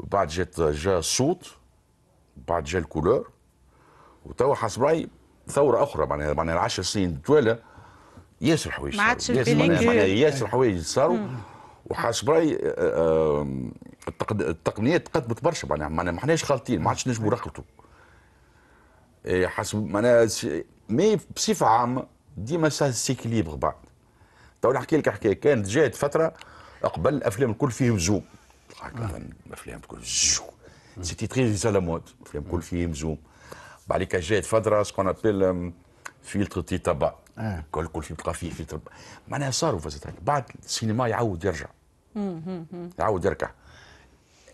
بعد جات جا الصوت بعد جا الكولور وتوا حسب رايي ثوره اخرى معناها معناها 10 سنين توالا ياسر حوايج ما عادش ياسر حوايج صاروا وحسب رايي آه، آه، التقنيات تقدمت برشا معناها ما احناش خالطين ما عادش نجموا نرقلتوا إيه، حسب معناها مي بصفه عامه ديما سيكليبر بعد تو نحكي لك حكايه كانت جات فتره قبل الافلام الكل فيه زوم آه. الافلام الكل سيتي تري مود الافلام الكل آه. فيه زوم بعد كي جات فتره سكون ابيل فيلتر تي تبع الكل كل فيه تلقى فيه فيلتر معناها صاروا فازت بعد السينما يعاود يرجع يعاود يركع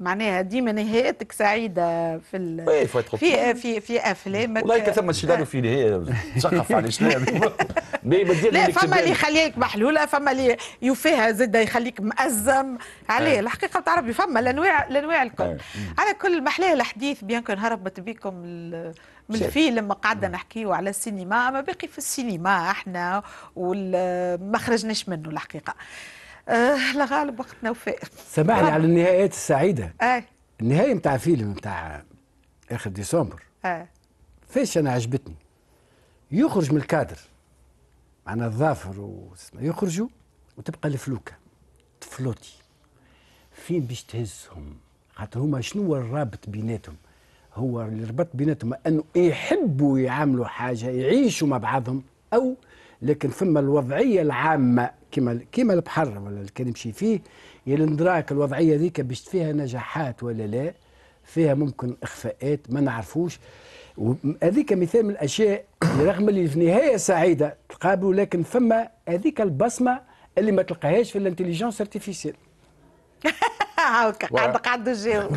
معناها ديما نهايتك سعيده في ال... في في في افلامك والله كثم الشيطان آه. في نهايه تسقف على شنو يعني؟ لا فما اللي يخليك محلوله فما اللي يوفيها زاد يخليك مأزم عليه آه. الحقيقه بتعرفي فما الانواع الانواع الكل آه. على كل محلاه الحديث بيانكون هربت بيكم من الفيلم قعدنا نحكيو على السينما اما باقي في السينما احنا وما خرجناش منه الحقيقه آه لا غالب وقتنا وفاء سامحني على النهايات السعيده اه النهايه نتاع فيلم نتاع اخر ديسمبر اه فاش انا عجبتني يخرج من الكادر معنا الظافر واسمه يخرجوا وتبقى الفلوكه تفلوتي فين باش تهزهم خاطر هما شنو هو الرابط بيناتهم هو اللي ربط بيناتهم انه يحبوا يعملوا حاجه يعيشوا مع بعضهم او لكن ثم الوضعيه العامه كما كما البحر ولا اللي كنمشي فيه يا ندراك الوضعيه ذيك باش فيها نجاحات ولا لا فيها ممكن اخفاءات ما نعرفوش هذيك مثال من الاشياء رغم اللي في نهايه سعيده تقابلوا لكن فما هذيك البصمه اللي ما تلقاهاش في الانتليجنس ارتيفيسيال هاكا قاعد قاعد الجو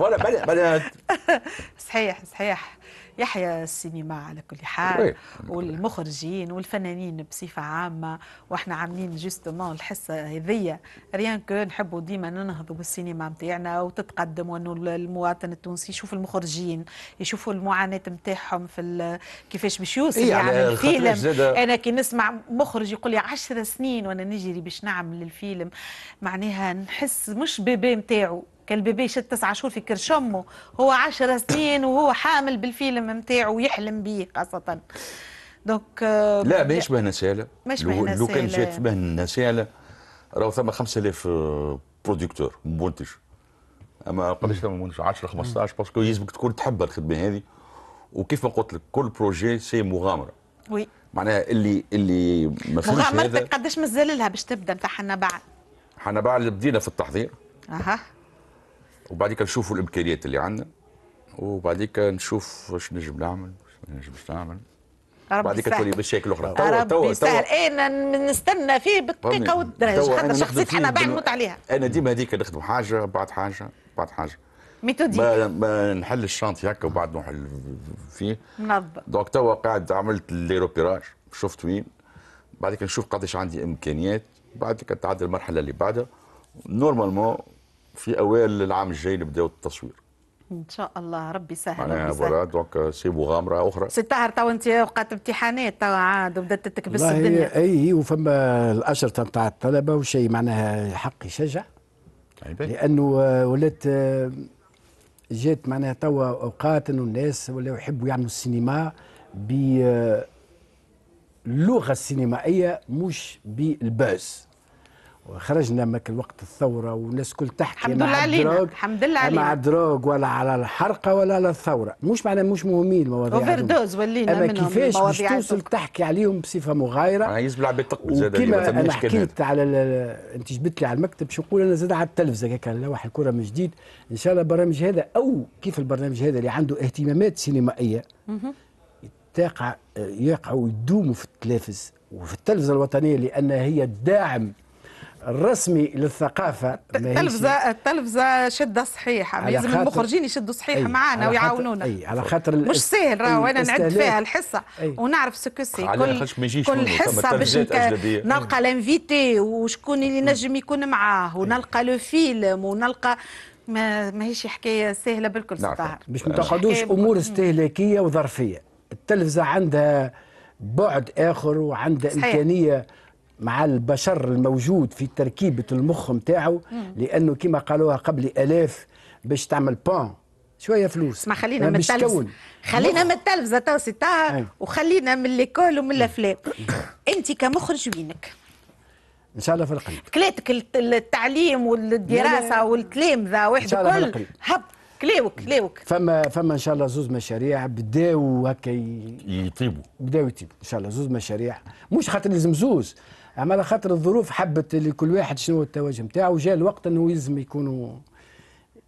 ولا صحيح صحيح يحيى السينما على كل حال طيب، والمخرجين والفنانين بصفه عامه واحنا عاملين جوستومون الحصه هذيا ريان كو نحبوا ديما ننهضوا بالسينما نتاعنا وتتقدم وانه المواطن التونسي يشوف المخرجين يشوفوا المعاناه نتاعهم في كيفاش باش يوصل إيه يعني الفيلم انا كي نسمع مخرج يقول لي 10 سنين وانا نجري باش نعمل الفيلم معناها نحس مش بيبي نتاعو كالبيبي شد تسعة شهور في كرش امه هو 10 سنين وهو حامل بالفيلم نتاعو ويحلم بيه خاصة دوك آه، لا ما يشبه سهلة ما يشبه نسالة لو كان جات مهنة سهلة راهو ثم 5000 بروديكتور منتج اما قداش ثم منتج 10 15 باسكو يلزمك تكون تحب الخدمة هذه وكيف ما قلت لك كل بروجي سي مغامرة وي معناها اللي اللي ما فيش مغامرتك قداش مازال لها باش تبدا نتاع حنا بعد حنا بعد بدينا في التحضير اها وبعديك نشوفوا الامكانيات اللي عندنا وبعديك نشوف واش نجم نعمل واش نجم نعمل بعديك تولي مشاكل اخرى توا توا توا انا إيه، نستنى فيه بالدقيقه والدرج خاطر شخصيتي انا بعد نموت عليها انا ديما هذيك نخدم حاجه بعد حاجه بعد حاجه ميثوديك ما, ما نحل الشانتي هكا وبعد نحل فيه منظم دونك توا قاعد عملت لي روبيراج شفت وين بعديك نشوف قداش عندي امكانيات بعديك تعدي المرحله اللي بعدها نورمالمون في اوائل العام الجاي نبداو التصوير ان شاء الله ربي يسهل معناها فوالا دونك سي مغامره اخرى سي طاهر تو انت وقت امتحانات تو عاد وبدات تتكبس الدنيا اي وفما الاشرطه نتاع الطلبه وشيء معناها حق يشجع أيوة. لانه آه، ولات آه، جات معناها توا اوقات انه الناس ولاو يحبوا يعملوا السينما ب اللغه آه، السينمائيه مش بالباز وخرجنا مك الوقت الثورة والناس كل تحكي الحمد لله علينا الحمد لله علينا مع الدروغ ولا على الحرقة ولا على الثورة مش معنا مش مهمين المواضيع اوفر دوز ولينا أما كيفاش باش توصل تحكي عليهم بصفة مغايرة يزبل عبيد تقبل زاد وكما أنا حكيت على أنت جبت لي على المكتب شو نقول أنا زاد على التلفزة هكا لوح الكرة من جديد إن شاء الله البرنامج هذا أو كيف البرنامج هذا اللي عنده اهتمامات سينمائية يقعوا يدوموا في التلفز وفي التلفزة الوطنية لأن هي الداعم الرسمي للثقافه التلفزه التلفزه شده صحيحه لازم المخرجين يشدوا صحيح معنا معانا ويعاونونا اي على خاطر مش سهل راهو انا نعد فيها الحصه أي ونعرف سكسي كل كل حصه باش أمم. نلقى لانفيتي وشكون اللي أمم. نجم يكون معاه أمم. ونلقى لو فيلم ونلقى ما ماهيش حكايه سهله بالكل نعم. طاهر باش ما تقعدوش امور استهلاكيه وظرفيه التلفزه عندها بعد اخر وعندها امكانيه مع البشر الموجود في تركيبه المخ نتاعو لانه كما قالوها قبل الاف باش تعمل بان شويه فلوس ما خلينا من التلفزه خلينا من التلفزه تو وخلينا من ليكول ومن الافلام انت كمخرج وينك؟ ان شاء الله في القلب كلاتك التعليم والدراسه والتلامذه واحد كل هب كلاوك كلاوك فما فما ان شاء الله زوز مشاريع بداو هكا يطيبوا بداو يطيبوا ان شاء الله زوز مشاريع مش خاطر لازم زوز على خاطر الظروف حبت لكل واحد شنو هو التوجه نتاعه وجاء الوقت انه يلزم يكونوا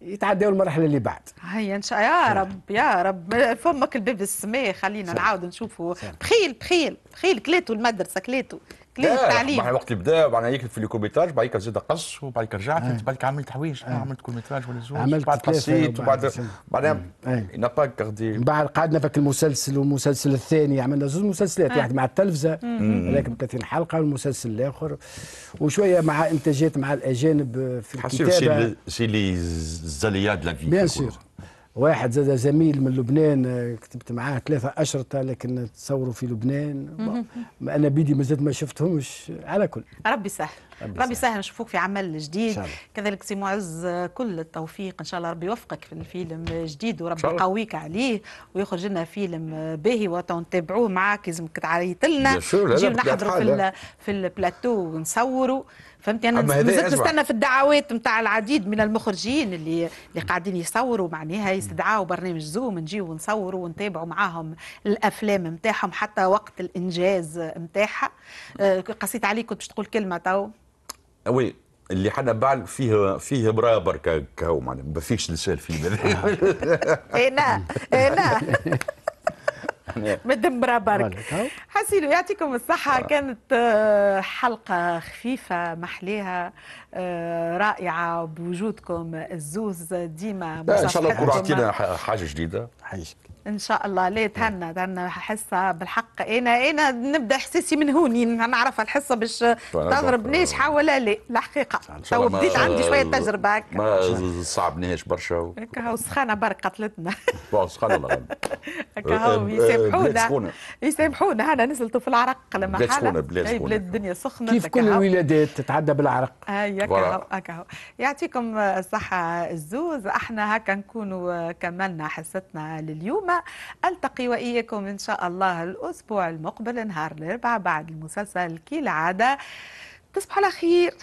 يتعداو المرحله اللي بعد هيا ان شاء يا رب يا رب فمك الباب السماء خلينا نعاود نشوفوا بخيل بخيل بخيل كلاتو المدرسه كلاتو ليه التعليم مع وقت اللي بدا وبعد هيك في الكوميتاج بعد هيك زاد قص وبعد هيك رجعت آه. بعد هيك آه. عملت حوايج انا عملت كوميتاج ولا زوج عملت بعد قصيت وبعد آه. بعدها نباك كاردي بعد قعدنا فك المسلسل والمسلسل الثاني عملنا زوج مسلسلات واحد مع التلفزه هذاك 30 حلقه والمسلسل الاخر وشويه مع انتاجات مع الاجانب في الكتابه سي لي زاليا دلافي بيان سور واحد زاد زميل من لبنان آه، كتبت معاه ثلاثة أشرطة لكن تصوروا في لبنان أنا بيدي مازال ما شفتهمش على كل ربي سهل ربي, ربي سهل نشوفوك في عمل جديد كذلك سي معز كل التوفيق إن شاء الله ربي يوفقك في الفيلم جديد وربي يقويك عليه ويخرج لنا فيلم باهي ونتابعوه معاك لازمك تعيط لنا نجيو نحضروا في, في البلاتو ونصوروا فهمت انا مازلت نستنى في الدعوات نتاع العديد من المخرجين اللي اللي قاعدين يصوروا معناها يستدعوا برنامج زوم نجيو ونصوروا ونتابعوا معاهم الافلام نتاعهم حتى وقت الانجاز نتاعها آه، قصيت عليك كنت باش تقول كلمه تو وي اللي حنا بعد فيه فيه امراه بركه كهو معناها ما فيش نساء اي نعم انا انا يعني. مدمره برك حسيلو يعطيكم الصحه آه. كانت آه، حلقه خفيفه محليها آه، رائعه بوجودكم الزوز ديما ان شاء الله تكون عطينا حاجه جديده حيشك ان شاء الله ليه نعم. تهنى تهنى حصه بالحق انا انا نبدا احساسي من هوني نعرف الحصه باش تضرب ناجحه ولا لي الحقيقه تو بديت عندي شويه تجربه هكا ما صعبناهاش برشا هكا هو برك قتلتنا سخانه الله هكا هو يسامحونا يسامحونا انا نزلتوا في العرق لما حاله سخونه بلاد سخونه بلاد الدنيا سخنه كيف كل الولادات تتعدى بالعرق هكا هكا هو يعطيكم الصحه الزوز احنا هكا نكونوا كملنا حصتنا لليوم ألتقي وإياكم إن شاء الله الأسبوع المقبل نهار الأربعاء بعد المسلسل كالعادة تصبحوا على خير